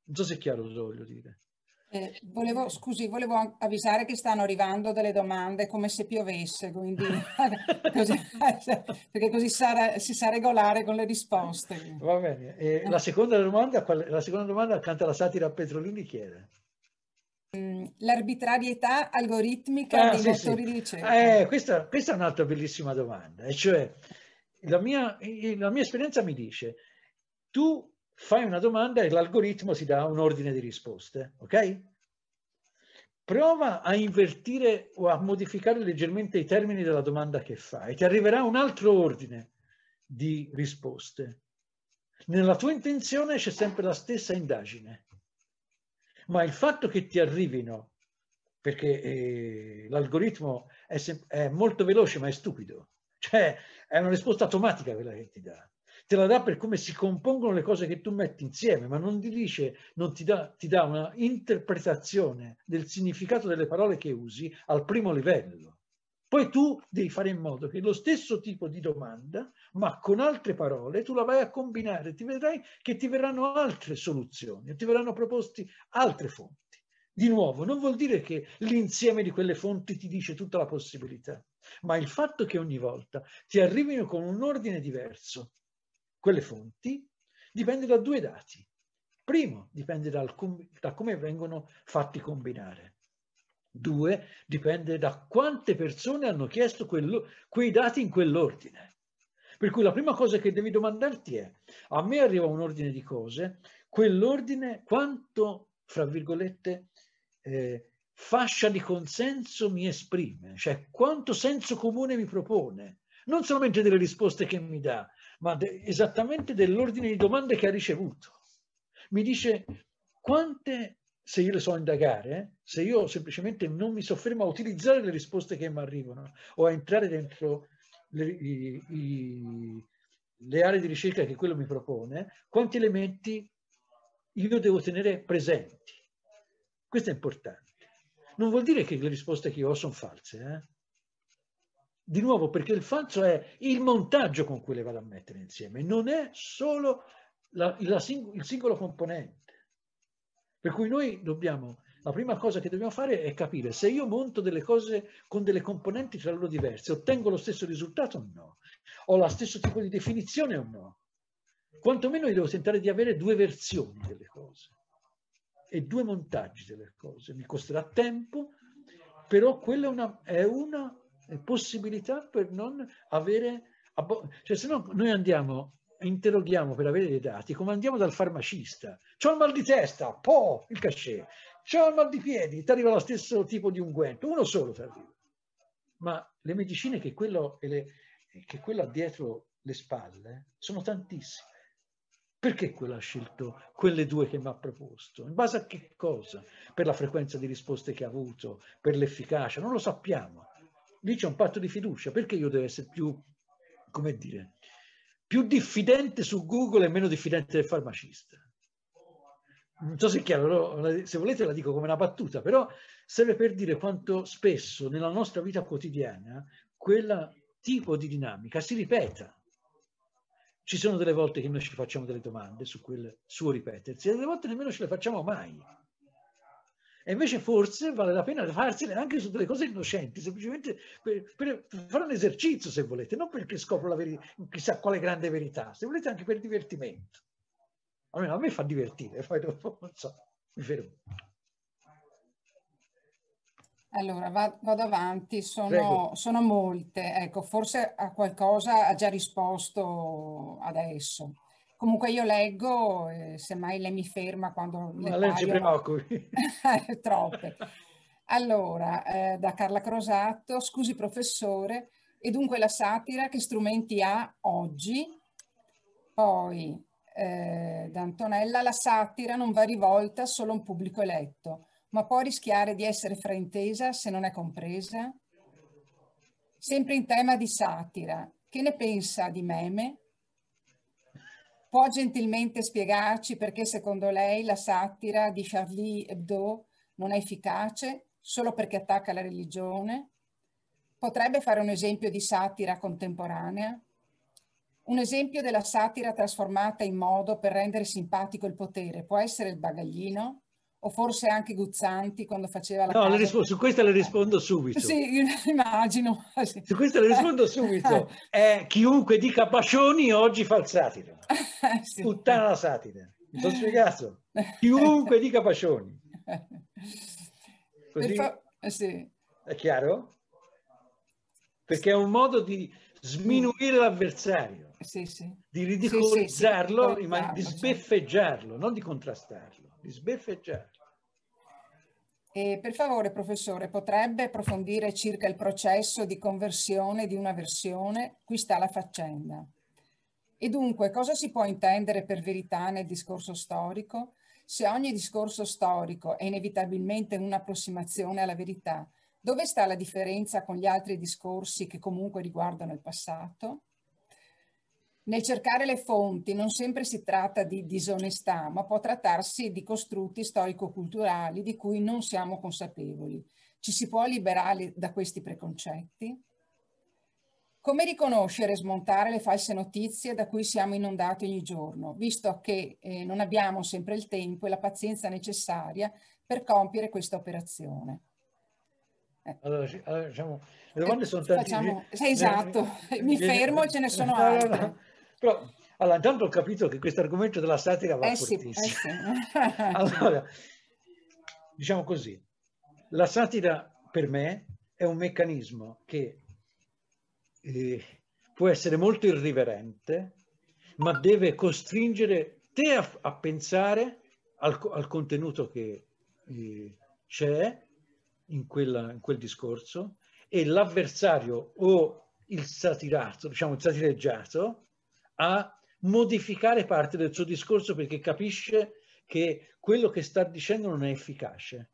Non so se è chiaro cosa voglio dire. Eh, volevo, scusi, volevo avvisare che stanno arrivando delle domande come se piovesse, quindi, così, perché così sarà, si sa regolare con le risposte. Va bene. Eh, la, seconda domanda, la seconda domanda accanto alla satira a Petrolini chiede l'arbitrarietà algoritmica ah, dei sì, motori sì. di ricerca? Eh, questa, questa, è un'altra bellissima domanda, e cioè la mia, la mia esperienza mi dice tu fai una domanda e l'algoritmo si dà un ordine di risposte, ok? Prova a invertire o a modificare leggermente i termini della domanda che fai, ti arriverà un altro ordine di risposte. Nella tua intenzione c'è sempre la stessa indagine, ma il fatto che ti arrivino, perché eh, l'algoritmo è, è, molto veloce ma è stupido, cioè è una risposta automatica quella che ti dà, te la dà per come si compongono le cose che tu metti insieme, ma non ti dice, non ti dà, ti dà una interpretazione del significato delle parole che usi al primo livello. Poi tu devi fare in modo che lo stesso tipo di domanda, ma con altre parole, tu la vai a combinare, ti vedrai che ti verranno altre soluzioni, ti verranno proposti altre fonti. Di nuovo, non vuol dire che l'insieme di quelle fonti ti dice tutta la possibilità, ma il fatto che ogni volta ti arrivino con un ordine diverso quelle fonti dipende da due dati. Primo, dipende dal, da come vengono fatti combinare. 2 dipende da quante persone hanno chiesto quello, quei dati in quell'ordine. Per cui la prima cosa che devi domandarti è, a me arriva un ordine di cose, quell'ordine quanto, fra virgolette, eh, fascia di consenso mi esprime, cioè quanto senso comune mi propone, non solamente delle risposte che mi dà, ma de esattamente dell'ordine di domande che ha ricevuto. Mi dice quante, se io le so indagare, se io semplicemente non mi soffermo a utilizzare le risposte che mi arrivano o a entrare dentro le, i, i, le aree di ricerca che quello mi propone, quanti elementi io devo tenere presenti. Questo è importante. Non vuol dire che le risposte che io ho sono false. Eh? Di nuovo, perché il falso è il montaggio con cui le vado a mettere insieme, non è solo la, la sing il singolo componente. Per cui noi dobbiamo la prima cosa che dobbiamo fare è capire se io monto delle cose con delle componenti tra loro diverse, ottengo lo stesso risultato o no? Ho lo stesso tipo di definizione o no? Quantomeno io devo tentare di avere due versioni delle cose e due montaggi delle cose. Mi costerà tempo, però quella è una, è una possibilità per non avere... Cioè se no noi andiamo interroghiamo per avere dei dati, come andiamo dal farmacista. C'ho il mal di testa, po' il cachet. C'ho il mal di piedi, ti arriva lo stesso tipo di unguento, uno solo ti arriva. Ma le medicine che quello, le, che quello ha dietro le spalle sono tantissime. Perché quello ha scelto quelle due che mi ha proposto? In base a che cosa? Per la frequenza di risposte che ha avuto, per l'efficacia, non lo sappiamo. Lì c'è un patto di fiducia, perché io devo essere più, come dire, più diffidente su Google e meno diffidente del farmacista? non so se è chiaro, se volete la dico come una battuta, però serve per dire quanto spesso nella nostra vita quotidiana quel tipo di dinamica si ripeta. Ci sono delle volte che noi ci facciamo delle domande su quel suo ripetersi e delle volte nemmeno ce le facciamo mai. E invece forse vale la pena farsene anche su delle cose innocenti, semplicemente per, per fare un esercizio se volete, non perché scopro la verità, chissà quale grande verità, se volete anche per divertimento. Almeno a me fa divertire, poi dopo non so, mi fermo. Allora, vado avanti, sono, sono, molte, ecco, forse a qualcosa ha già risposto adesso. Comunque io leggo, eh, semmai lei mi ferma quando... Le Ma lei ci preoccupi. Eh, troppe. Allora, eh, da Carla Crosato, scusi professore, e dunque la satira che strumenti ha oggi? Poi, eh, da Antonella, la satira non va rivolta solo a un pubblico eletto, ma può rischiare di essere fraintesa se non è compresa? Sempre in tema di satira, che ne pensa di meme? Può gentilmente spiegarci perché secondo lei la satira di Charlie Hebdo non è efficace solo perché attacca la religione? Potrebbe fare un esempio di satira contemporanea? Un esempio della satira trasformata in modo per rendere simpatico il potere può essere il bagaglino? O forse anche Guzzanti quando faceva la No, casa... rispondo, su questa le rispondo subito. Sì, immagino. Sì. Su questa le rispondo subito. È chiunque dica Pascioni oggi fa il satiro. sì. Puttana la satira. Mi sono spiegato. Chiunque dica Pascioni. Così... Fa... Sì. È chiaro? Perché è un modo di sminuire mm. l'avversario, sì, sì. di ridicolizzarlo, sì, ma di certo. sbeffeggiarlo, non di contrastarlo, di sbeffeggiarlo. E per favore, professore, potrebbe approfondire circa il processo di conversione di una versione? Qui sta la faccenda. E dunque, cosa si può intendere per verità nel discorso storico? Se ogni discorso storico è inevitabilmente un'approssimazione alla verità, dove sta la differenza con gli altri discorsi che comunque riguardano il passato? Nel cercare le fonti non sempre si tratta di disonestà, ma può trattarsi di costrutti storico-culturali di cui non siamo consapevoli. Ci si può liberare da questi preconcetti? Come riconoscere e smontare le false notizie da cui siamo inondati ogni giorno, visto che eh, non abbiamo sempre il tempo e la pazienza necessaria per compiere questa operazione? Allora, diciamo, le domande sono Facciamo, tantissime. Esatto, mi fermo ce ne sono no, altre. No, no. Però, allora, intanto ho capito che questo argomento della satira va eh fortissimo. Sì, eh sì. allora, diciamo così, la satira per me è un meccanismo che eh, può essere molto irriverente, ma deve costringere te a, a pensare al, al, contenuto che eh, c'è in, quella, in quel discorso e l'avversario o il satirato, diciamo il satireggiato, a modificare parte del suo discorso perché capisce che quello che sta dicendo non è efficace.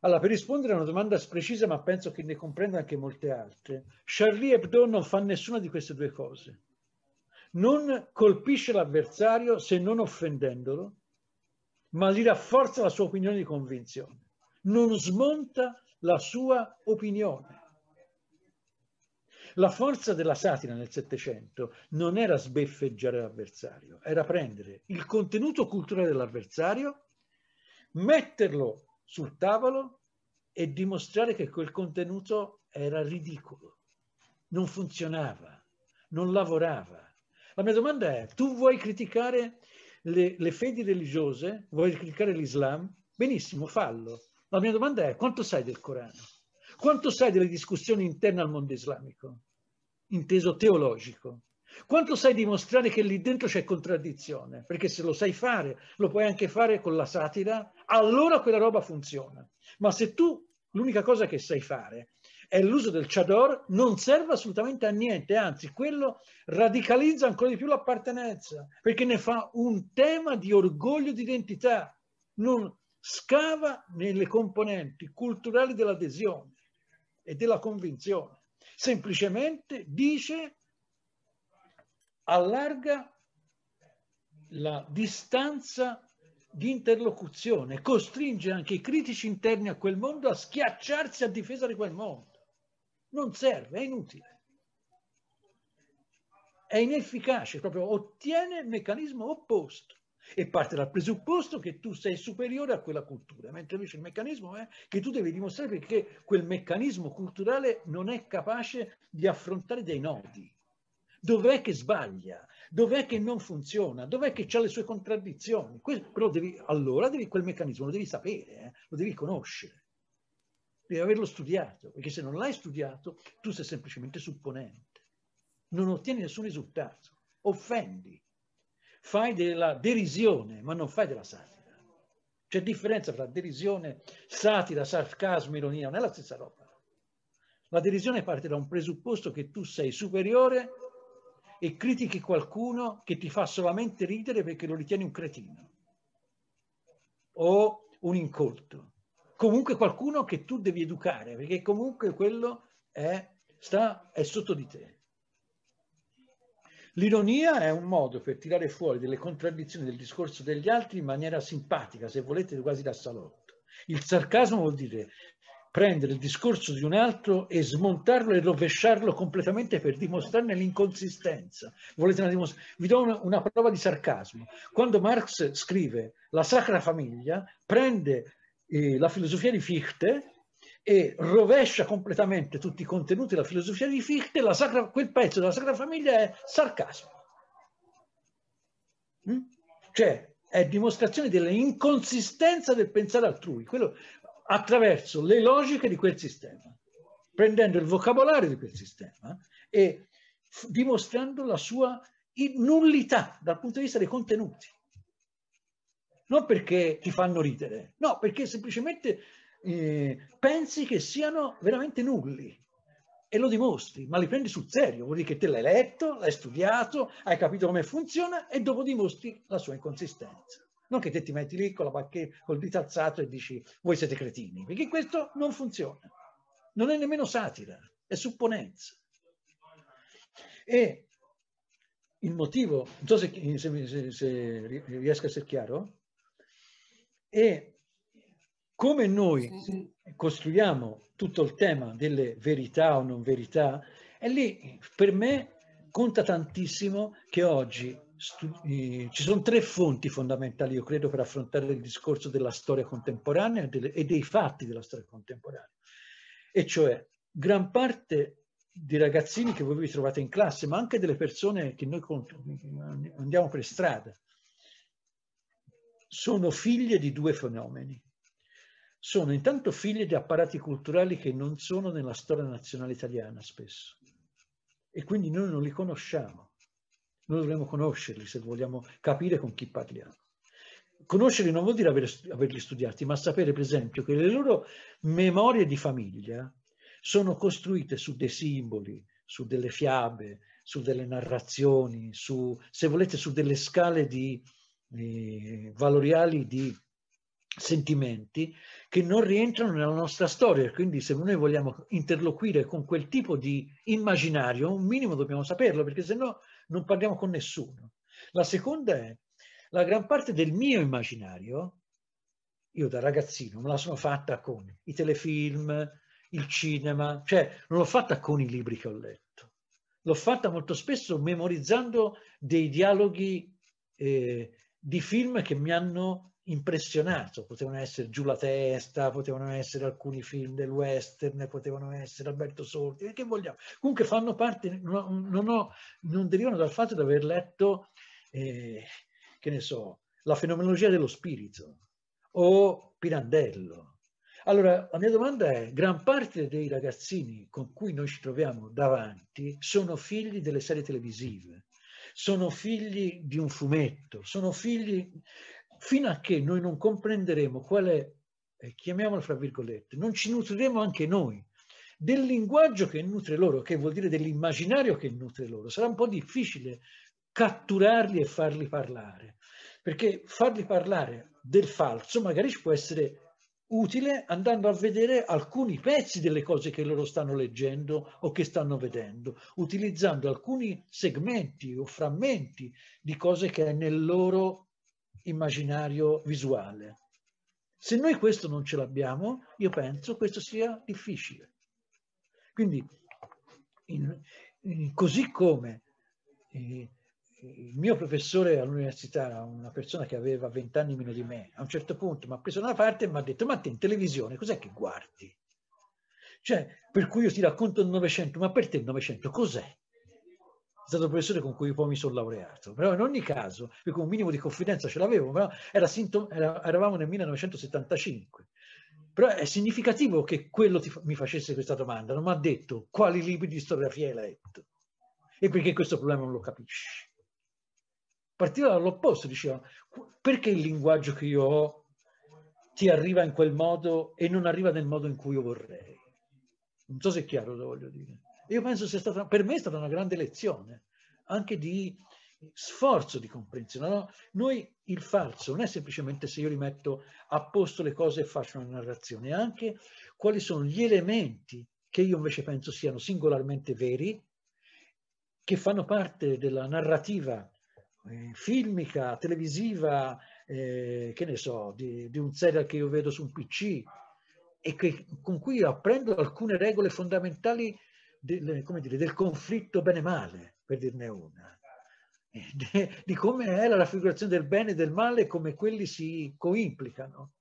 Allora, per rispondere a una domanda precisa, ma penso che ne comprenda anche molte altre, Charlie Hebdo non fa nessuna di queste due cose. Non colpisce l'avversario se non offendendolo, ma gli rafforza la sua opinione di convinzione non smonta la sua opinione. La forza della satira nel Settecento non era sbeffeggiare l'avversario, era prendere il contenuto culturale dell'avversario, metterlo sul tavolo e dimostrare che quel contenuto era ridicolo, non funzionava, non lavorava. La mia domanda è, tu vuoi criticare le, le fedi religiose, vuoi criticare l'Islam? Benissimo, fallo, la mia domanda è quanto sai del Corano? Quanto sai delle discussioni interne al mondo islamico, inteso teologico? Quanto sai dimostrare che lì dentro c'è contraddizione? Perché se lo sai fare, lo puoi anche fare con la satira, allora quella roba funziona. Ma se tu l'unica cosa che sai fare è l'uso del chador, non serve assolutamente a niente, anzi quello radicalizza ancora di più l'appartenenza, perché ne fa un tema di orgoglio d'identità. Non, scava nelle componenti culturali dell'adesione e della convinzione. Semplicemente dice allarga la distanza di interlocuzione, costringe anche i critici interni a quel mondo a schiacciarsi a difesa di quel mondo. Non serve, è inutile. È inefficace, proprio ottiene il meccanismo opposto e parte dal presupposto che tu sei superiore a quella cultura, mentre invece il meccanismo è che tu devi dimostrare perché quel meccanismo culturale non è capace di affrontare dei nodi. Dov'è che sbaglia? Dov'è che non funziona? Dov'è che ha le sue contraddizioni? Que- però devi, allora devi, quel meccanismo lo devi sapere, eh? lo devi conoscere, devi averlo studiato, perché se non l'hai studiato tu sei semplicemente supponente, non ottieni nessun risultato, offendi fai della derisione, ma non fai della satira. C'è differenza tra derisione, satira, sarcasmo, ironia, non è la stessa roba. La derisione parte da un presupposto che tu sei superiore e critichi qualcuno che ti fa solamente ridere perché lo ritieni un cretino o un incolto. Comunque qualcuno che tu devi educare perché comunque quello è, sta, è sotto di te. L'ironia è un modo per tirare fuori delle contraddizioni del discorso degli altri in maniera simpatica, se volete quasi da salotto. Il sarcasmo vuol dire prendere il discorso di un altro e smontarlo e rovesciarlo completamente per dimostrarne l'inconsistenza. Dimostra... Vi do una, una, prova di sarcasmo. Quando Marx scrive La Sacra Famiglia, prende eh, la filosofia di Fichte e rovescia completamente tutti i contenuti della filosofia di Fichte, sacra, quel pezzo della Sacra Famiglia è sarcasmo. Mm? Cioè è dimostrazione dell'inconsistenza del pensare altrui, quello attraverso le logiche di quel sistema, prendendo il vocabolario di quel sistema e dimostrando la sua nullità dal punto di vista dei contenuti. Non perché ti fanno ridere, no, perché semplicemente eh, pensi che siano veramente nulli e lo dimostri, ma li prendi sul serio, vuol dire che te l'hai letto, l'hai studiato, hai capito come funziona e dopo dimostri la sua inconsistenza. Non che te ti metti lì con la bacchetta, col dito alzato e dici voi siete cretini, perché questo non funziona. Non è nemmeno satira, è supponenza. E il motivo, non so se, se, se, se riesco a essere chiaro, è come noi costruiamo tutto il tema delle verità o non verità, e lì per me conta tantissimo che oggi eh, ci sono tre fonti fondamentali, io credo, per affrontare il discorso della storia contemporanea delle, e dei fatti della storia contemporanea. E cioè, gran parte dei ragazzini che voi vi trovate in classe, ma anche delle persone che noi andiamo per strada, sono figlie di due fenomeni sono intanto figlie di apparati culturali che non sono nella storia nazionale italiana spesso e quindi noi non li conosciamo. Noi dovremmo conoscerli se vogliamo capire con chi parliamo. Conoscerli non vuol dire averli studiati, ma sapere per esempio che le loro memorie di famiglia sono costruite su dei simboli, su delle fiabe, su delle narrazioni, su, se volete, su delle scale di, eh, valoriali di sentimenti che non rientrano nella nostra storia. Quindi se noi vogliamo interloquire con quel tipo di immaginario, un minimo dobbiamo saperlo, perché se no non parliamo con nessuno. La seconda è, la gran parte del mio immaginario, io da ragazzino me la sono fatta con i telefilm, il cinema, cioè non l'ho fatta con i libri che ho letto, l'ho fatta molto spesso memorizzando dei dialoghi eh, di film che mi hanno impressionato, potevano essere Giù la testa, potevano essere alcuni film del western, potevano essere Alberto Sordi, che vogliamo. Comunque fanno parte, non, ho, non derivano dal fatto di aver letto, eh, che ne so, la fenomenologia dello spirito o Pirandello. Allora, la mia domanda è, gran parte dei ragazzini con cui noi ci troviamo davanti sono figli delle serie televisive, sono figli di un fumetto, sono figli fino a che noi non comprenderemo qual è, eh, chiamiamolo fra virgolette, non ci nutriremo anche noi del linguaggio che nutre loro, che vuol dire dell'immaginario che nutre loro. Sarà un po' difficile catturarli e farli parlare, perché farli parlare del falso magari ci può essere utile andando a vedere alcuni pezzi delle cose che loro stanno leggendo o che stanno vedendo, utilizzando alcuni segmenti o frammenti di cose che è nel loro immaginario visuale. Se noi questo non ce l'abbiamo, io penso questo sia difficile. Quindi, in, in, così come eh, il mio professore all'università, una persona che aveva vent'anni meno di me, a un certo punto mi ha preso da una parte e mi ha detto, ma te in televisione cos'è che guardi? Cioè, per cui io ti racconto il Novecento, ma per te il Novecento cos'è? stato il professore con cui poi mi sono laureato. Però in ogni caso, perché un minimo di confidenza ce l'avevo, però era sintomo, era, eravamo nel 1975. Però è significativo che quello fa- mi facesse questa domanda, non mi ha detto quali libri di storiografia hai letto e perché questo problema non lo capisci. Partiva dall'opposto, diceva perché il linguaggio che io ho ti arriva in quel modo e non arriva nel modo in cui io vorrei. Non so se è chiaro cosa voglio dire. Io penso sia stata, per me è stata una grande lezione, anche di sforzo di comprensione. No? Noi il falso non è semplicemente se io rimetto a posto le cose e faccio una narrazione, è anche quali sono gli elementi che io invece penso siano singolarmente veri, che fanno parte della narrativa eh, filmica, televisiva, eh, che ne so, di, di, un serial che io vedo su un PC e che, con cui io apprendo alcune regole fondamentali del, dire, del conflitto bene-male, per dirne una, eh, de, di come è la raffigurazione del bene e del male, come quelli si coimplicano,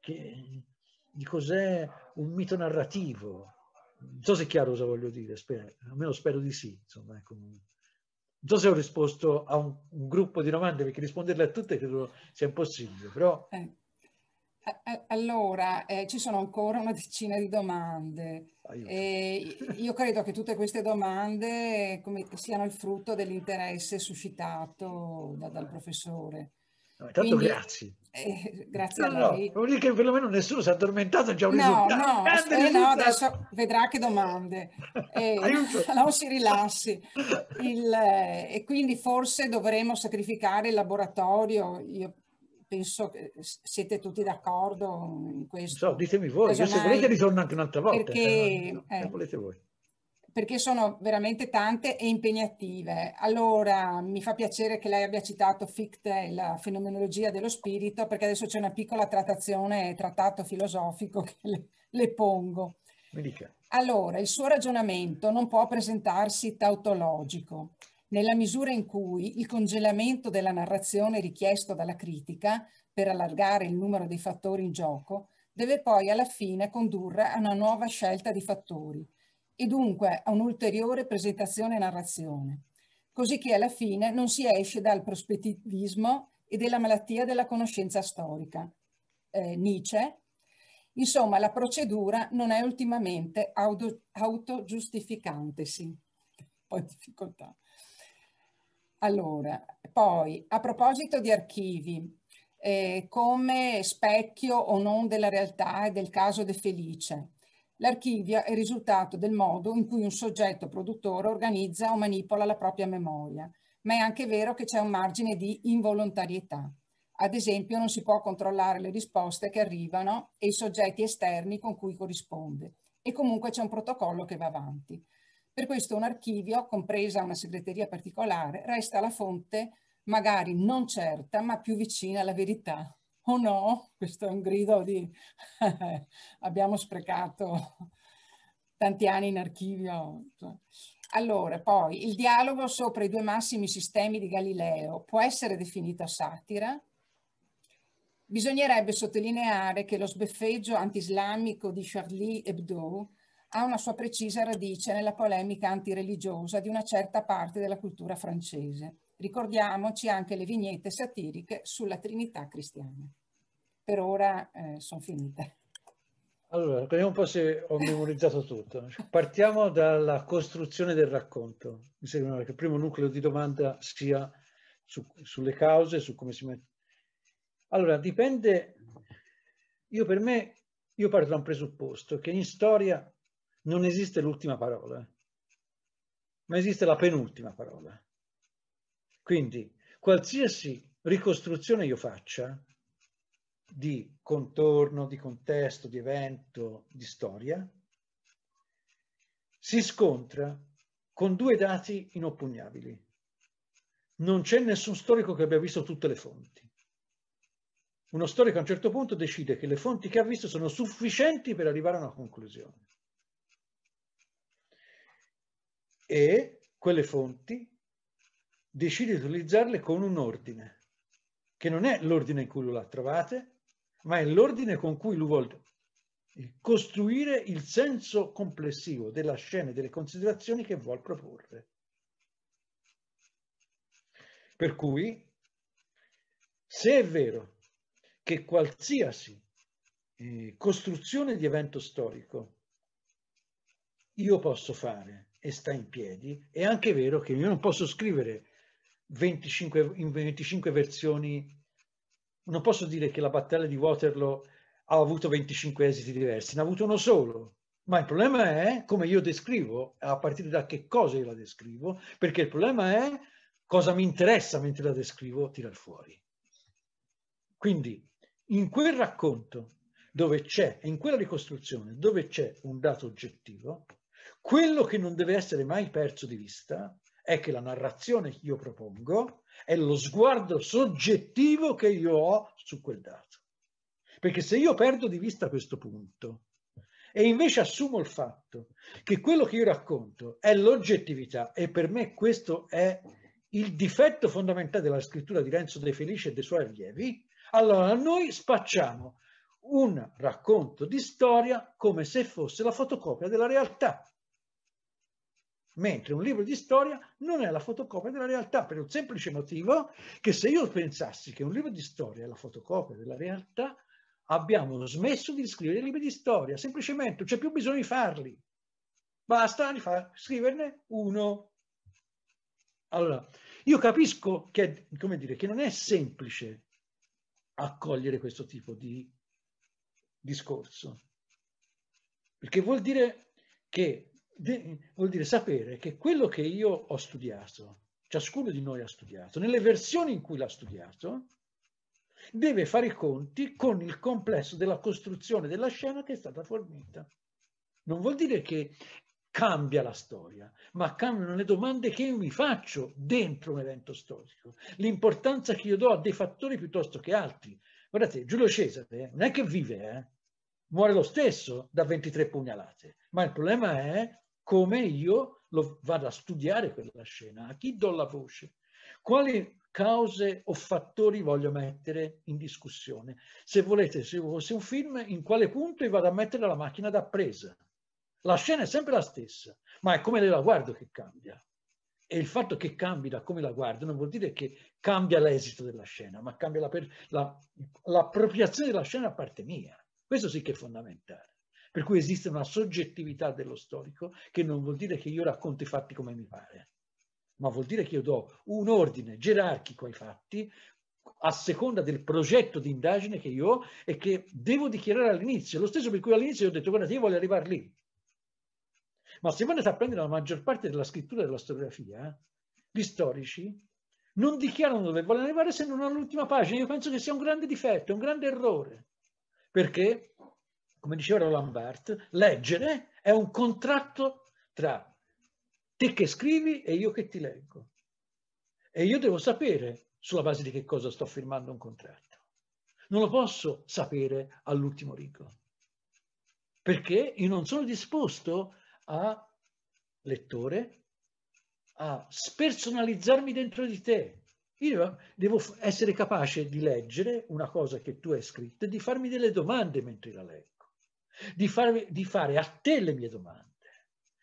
che, di cos'è un mito narrativo. Non so se è chiaro cosa voglio dire, spero, almeno spero di sì. Insomma, ecco. Non so se ho risposto a un, un gruppo di domande, perché risponderle a tutte credo sia impossibile, però... Eh. Eh, eh, allora, eh, ci sono ancora una decina di domande. Eh, io credo che tutte queste domande come, siano il frutto dell'interesse suscitato da, dal professore. No, intanto Quindi, grazie. Eh, grazie no, a lei. No, vuol dire che perlomeno nessuno si è addormentato, già un no, risultato. No, eh, no, adesso vedrà che domande. Eh, non si rilassi. Il, eh, e quindi forse dovremo sacrificare il laboratorio. Io penso che siete tutti d'accordo in questo. So, ditemi voi, Casomai, se volete ritorno anche un'altra volta. Perché, cioè, eh, perché sono veramente tante e impegnative. Allora, mi fa piacere che lei abbia citato Fichte, la fenomenologia dello spirito, perché adesso c'è una piccola trattazione, trattato filosofico che le, le pongo. Mi dica. Allora, il suo ragionamento non può presentarsi tautologico nella misura in cui il congelamento della narrazione richiesto dalla critica per allargare il numero dei fattori in gioco deve poi alla fine condurre a una nuova scelta di fattori e dunque a un'ulteriore presentazione e narrazione, così che alla fine non si esce dal prospettivismo e della malattia della conoscenza storica. Eh, Nietzsche, insomma, la procedura non è ultimamente autogiustificantesi. Auto poi difficoltà. Allora, poi a proposito di archivi, eh, come specchio o non della realtà e del caso De Felice, l'archivio è il risultato del modo in cui un soggetto produttore organizza o manipola la propria memoria, ma è anche vero che c'è un margine di involontarietà. Ad esempio non si può controllare le risposte che arrivano e i soggetti esterni con cui corrisponde e comunque c'è un protocollo che va avanti. Per questo un archivio, compresa una segreteria particolare, resta la fonte magari non certa ma più vicina alla verità. O oh no, questo è un grido di abbiamo sprecato tanti anni in archivio. Allora, poi il dialogo sopra i due massimi sistemi di Galileo può essere definito satira? Bisognerebbe sottolineare che lo sbeffeggio antislamico di Charlie Hebdo ha una sua precisa radice nella polemica antireligiosa di una certa parte della cultura francese. Ricordiamoci anche le vignette satiriche sulla Trinità cristiana. Per ora eh, sono finite. Allora, vediamo un po' se ho memorizzato tutto. Partiamo dalla costruzione del racconto. Mi sembra che il primo nucleo di domanda sia su, sulle cause, su come si mette. Allora, dipende. Io per me, io parto da un presupposto che in storia non esiste l'ultima parola, ma esiste la penultima parola. Quindi qualsiasi ricostruzione io faccia di contorno, di contesto, di evento, di storia, si scontra con due dati inoppugnabili. Non c'è nessun storico che abbia visto tutte le fonti. Uno storico a un certo punto decide che le fonti che ha visto sono sufficienti per arrivare a una conclusione. e quelle fonti decide di utilizzarle con un ordine, che non è l'ordine in cui lo trovate, ma è l'ordine con cui lui vuole costruire il senso complessivo della scena e delle considerazioni che vuole proporre. Per cui, se è vero che qualsiasi eh, costruzione di evento storico io posso fare e sta in piedi, è anche vero che io non posso scrivere 25, in 25 versioni, non posso dire che la battaglia di Waterloo ha avuto 25 esiti diversi, ne ha avuto uno solo. Ma il problema è come io descrivo, a partire da che cosa io la descrivo, perché il problema è cosa mi interessa mentre la descrivo tirar fuori. Quindi in quel racconto dove c'è, in quella ricostruzione dove c'è un dato oggettivo, quello che non deve essere mai perso di vista è che la narrazione che io propongo è lo sguardo soggettivo che io ho su quel dato. Perché se io perdo di vista questo punto e invece assumo il fatto che quello che io racconto è l'oggettività e per me questo è il difetto fondamentale della scrittura di Renzo De Felice e dei suoi allievi, allora noi spacciamo un racconto di storia come se fosse la fotocopia della realtà mentre un libro di storia non è la fotocopia della realtà, per un semplice motivo che se io pensassi che un libro di storia è la fotocopia della realtà, abbiamo smesso di scrivere libri di storia, semplicemente non c'è più bisogno di farli. Basta scriverne uno. Allora, io capisco che, dire, che non è semplice accogliere questo tipo di discorso, perché vuol dire che vuol dire sapere che quello che io ho studiato, ciascuno di noi ha studiato, nelle versioni in cui l'ha studiato, deve fare i conti con il complesso della costruzione della scena che è stata fornita. Non vuol dire che cambia la storia, ma cambiano le domande che io mi faccio dentro un evento storico, l'importanza che io do a dei fattori piuttosto che altri. Guardate, Giulio Cesare non è che vive, eh? muore lo stesso da 23 pugnalate, ma il problema è come io lo, vado a studiare quella scena, a chi do la voce, quali cause o fattori voglio mettere in discussione. Se volete, se fosse un film, in quale punto io vado a mettere la macchina da La scena è sempre la stessa, ma è come la guardo che cambia. E il fatto che cambi da come la guardo non vuol dire che cambia l'esito della scena, ma cambia l'appropriazione la, la, della scena a parte mia. Questo sì che è fondamentale. Per cui esiste una soggettività dello storico che non vuol dire che io racconto i fatti come mi pare, ma vuol dire che io do un ordine gerarchico ai fatti a seconda del progetto di indagine che io ho e che devo dichiarare all'inizio. Lo stesso per cui all'inizio ho detto guardate io voglio arrivare lì. Ma se voi andate a prendere la maggior parte della scrittura della storiografia, gli storici non dichiarano dove vogliono arrivare se non all'ultima pagina. Io penso che sia un grande difetto, un grande errore. Perché come diceva Roland leggere è un contratto tra te che scrivi e io che ti leggo. E io devo sapere sulla base di che cosa sto firmando un contratto. Non lo posso sapere all'ultimo rigo, perché io non sono disposto a, lettore, a spersonalizzarmi dentro di te. Io devo essere capace di leggere una cosa che tu hai scritto e di farmi delle domande mentre la leggo di, farvi, di fare a te le mie domande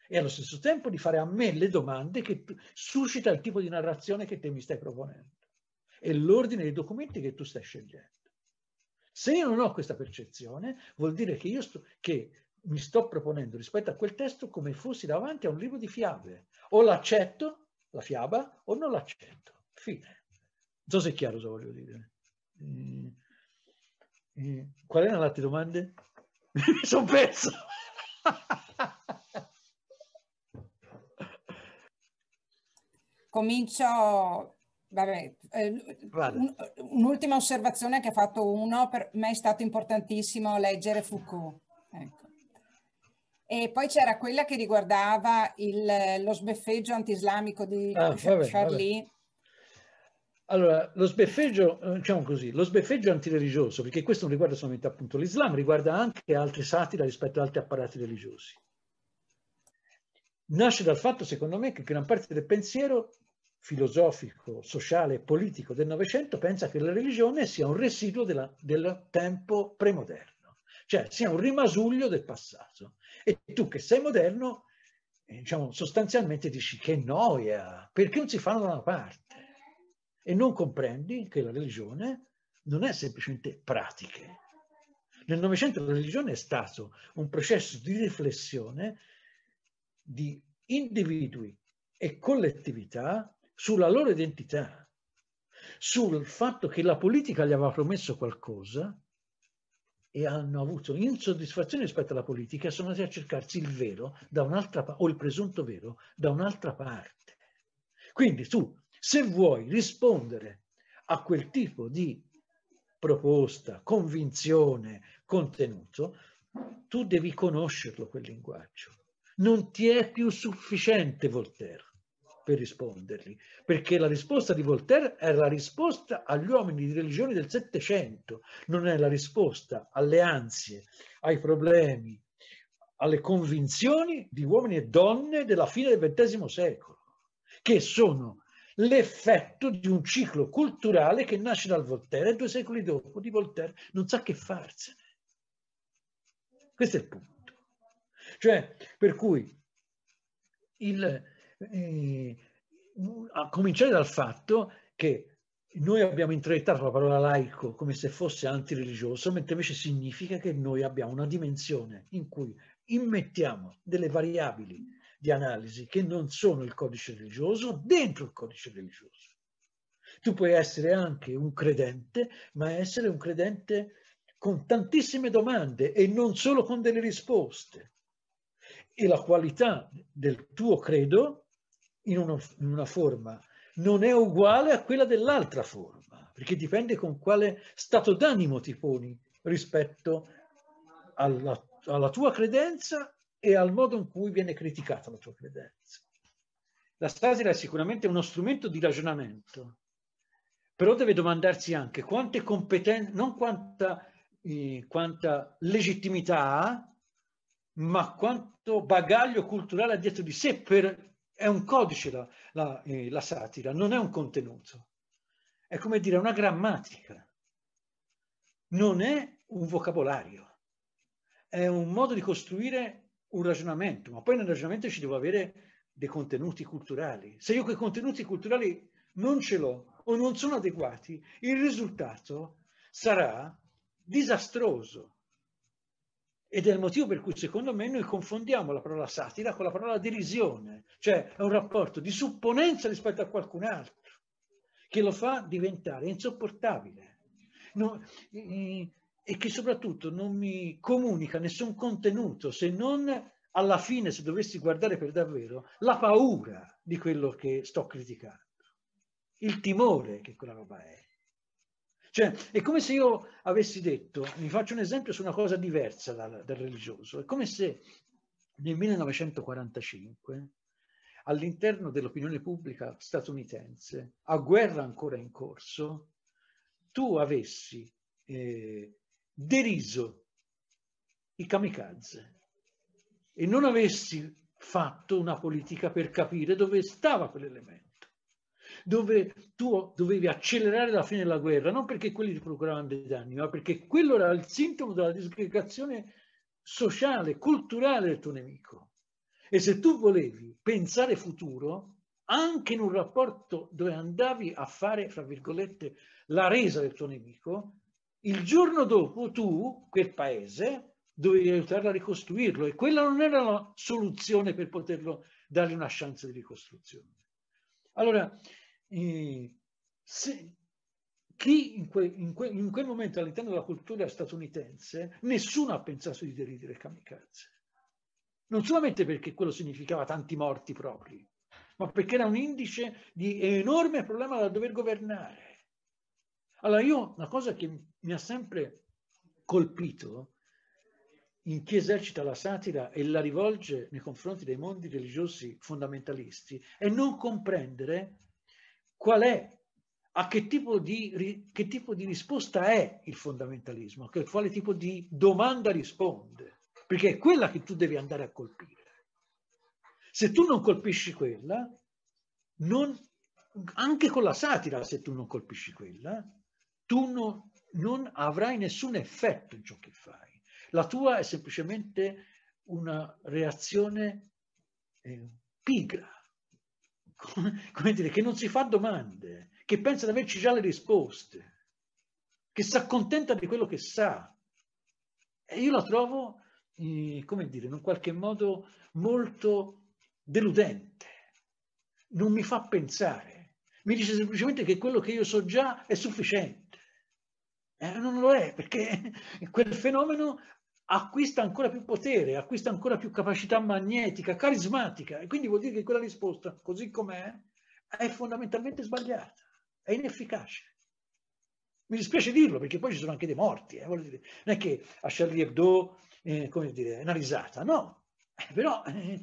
e allo stesso tempo di fare a me le domande che suscita il tipo di narrazione che te mi stai proponendo e l'ordine dei documenti che tu stai scegliendo. Se io non ho questa percezione, vuol dire che io sto, che mi sto proponendo rispetto a quel testo come fossi davanti a un libro di fiabe. O l'accetto, la fiaba, o non l'accetto. Fine. Non so se è chiaro cosa voglio dire. Mm. Mm. Qual erano le altre domande? Mi sono perso. Comincio, vabbè, eh, un, un'ultima osservazione che ha fatto uno, per me è stato importantissimo leggere Foucault. Ecco. E poi c'era quella che riguardava il, lo sbeffeggio antislamico di ah, vabbè, Charlie. Vabbè allora, lo sbeffeggio, eh, diciamo così, lo sbeffeggio antireligioso, perché questo non riguarda solamente appunto l'Islam, riguarda anche altre satira rispetto ad altri apparati religiosi. Nasce dal fatto, secondo me, che gran parte del pensiero filosofico, sociale e politico del Novecento pensa che la religione sia un residuo della, del tempo premoderno, cioè sia un rimasuglio del passato. E tu che sei moderno, eh, diciamo, sostanzialmente dici che noia, perché non si fanno da una parte? e non comprendi che la religione non è semplicemente pratiche. Nel Novecento la religione è stato un processo di riflessione di individui e collettività sulla loro identità, sul fatto che la politica gli aveva promesso qualcosa e hanno avuto insoddisfazione rispetto alla politica sono andati a cercarsi il vero da un'altra parte, o il presunto vero da un'altra parte. Quindi tu se vuoi rispondere a quel tipo di proposta, convinzione, contenuto, tu devi conoscerlo quel linguaggio. Non ti è più sufficiente Voltaire per rispondergli, perché la risposta di Voltaire è la risposta agli uomini di religione del Settecento, non è la risposta alle ansie, ai problemi, alle convinzioni di uomini e donne della fine del XX secolo, che sono l'effetto di un ciclo culturale che nasce dal Voltaire e due secoli dopo di Voltaire non sa che farsene. Questo è il punto. Cioè, per cui, il, eh, a cominciare dal fatto che noi abbiamo introiettato la parola laico come se fosse antireligioso, mentre invece significa che noi abbiamo una dimensione in cui immettiamo delle variabili di analisi che non sono il codice religioso dentro il codice religioso. Tu puoi essere anche un credente, ma essere un credente con tantissime domande e non solo con delle risposte. E la qualità del tuo credo in, uno, in una forma non è uguale a quella dell'altra forma, perché dipende con quale stato d'animo ti poni rispetto alla, alla tua credenza e al modo in cui viene criticata la tua credenza. La satira è sicuramente uno strumento di ragionamento, però deve domandarsi anche quante competenze, non quanta, eh, quanta legittimità ha, ma quanto bagaglio culturale ha dietro di sé. Per, è un codice la, la, eh, la satira, non è un contenuto. È come dire una grammatica, non è un vocabolario, è un modo di costruire un ragionamento, ma poi nel ragionamento ci devo avere dei contenuti culturali. Se io quei contenuti culturali non ce l'ho o non sono adeguati, il risultato sarà disastroso. Ed è il motivo per cui secondo me noi confondiamo la parola satira con la parola derisione, cioè è un rapporto di supponenza rispetto a qualcun altro, che lo fa diventare insopportabile. No, eh, e che soprattutto non mi comunica nessun contenuto se non alla fine, se dovessi guardare per davvero, la paura di quello che sto criticando, il timore che quella roba è. Cioè, è come se io avessi detto, vi faccio un esempio su una cosa diversa dal, dal religioso, è come se nel 1945 all'interno dell'opinione pubblica statunitense, a guerra ancora in corso, tu avessi eh, deriso i kamikaze e non avessi fatto una politica per capire dove stava quell'elemento, dove tu dovevi accelerare la fine della guerra, non perché quelli ti procuravano dei danni, ma perché quello era il sintomo della disgregazione sociale, culturale del tuo nemico. E se tu volevi pensare futuro, anche in un rapporto dove andavi a fare, fra virgolette, la resa del tuo nemico, il giorno dopo tu, quel paese, dovevi aiutarlo a ricostruirlo e quella non era la soluzione per poterlo dare una chance di ricostruzione. Allora, eh, se, chi in, que, in, que, in, quel momento all'interno della cultura statunitense, nessuno ha pensato di deridere kamikaze. Non solamente perché quello significava tanti morti propri, ma perché era un indice di enorme problema da dover governare. Allora io una cosa che mi ha sempre colpito in chi esercita la satira e la rivolge nei confronti dei mondi religiosi fondamentalisti è non comprendere qual è, a che tipo di, che tipo di risposta è il fondamentalismo, a quale tipo di domanda risponde, perché è quella che tu devi andare a colpire. Se tu non colpisci quella, non, anche con la satira, se tu non colpisci quella, tu no, non avrai nessun effetto in ciò che fai. La tua è semplicemente una reazione eh, pigra, come dire, che non si fa domande, che pensa di averci già le risposte, che si accontenta di quello che sa. E io la trovo, eh, come dire, in un qualche modo molto deludente. Non mi fa pensare. Mi dice semplicemente che quello che io so già è sufficiente. Eh, non lo è, perché quel fenomeno acquista ancora più potere, acquista ancora più capacità magnetica, carismatica, e quindi vuol dire che quella risposta, così com'è, è fondamentalmente sbagliata, è inefficace. Mi dispiace dirlo perché poi ci sono anche dei morti, eh, non è che a Charlie Hebdo eh, come dire, è una risata, no, eh, però eh,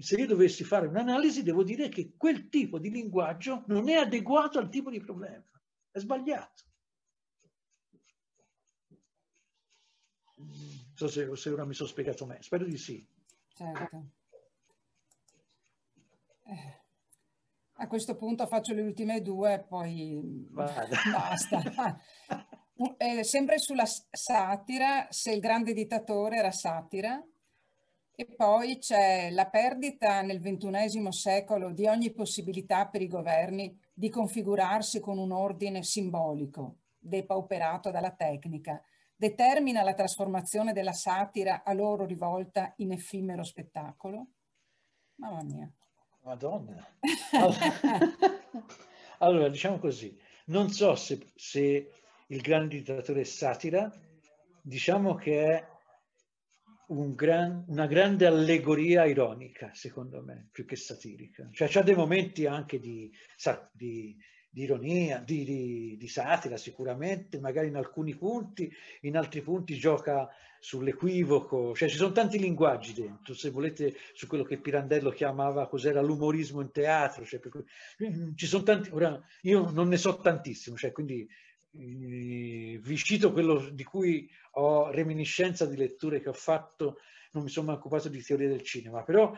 se io dovessi fare un'analisi devo dire che quel tipo di linguaggio non è adeguato al tipo di problema, è sbagliato. Non so se, se ora mi sono spiegato me, spero di sì. Certo. Eh. A questo punto faccio le ultime due e poi Vada. basta. eh, sempre sulla satira, se il grande dittatore era satira, e poi c'è la perdita nel ventunesimo secolo di ogni possibilità per i governi di configurarsi con un ordine simbolico, depauperato dalla tecnica, determina la trasformazione della satira a loro rivolta in effimero spettacolo? Mamma mia. Madonna. allora, diciamo così, non so se, se il grande dittatore satira, diciamo che è un gran, una grande allegoria ironica, secondo me, più che satirica. Cioè c'è dei momenti anche di, di di ironia, di, di, di, satira sicuramente, magari in alcuni punti, in altri punti gioca sull'equivoco, cioè ci sono tanti linguaggi dentro, se volete su quello che Pirandello chiamava cos'era l'umorismo in teatro, cioè, per, mm, ci sono tanti, ora io non ne so tantissimo, cioè, quindi eh, vi cito quello di cui ho reminiscenza di letture che ho fatto, non mi sono mai occupato di teoria del cinema, però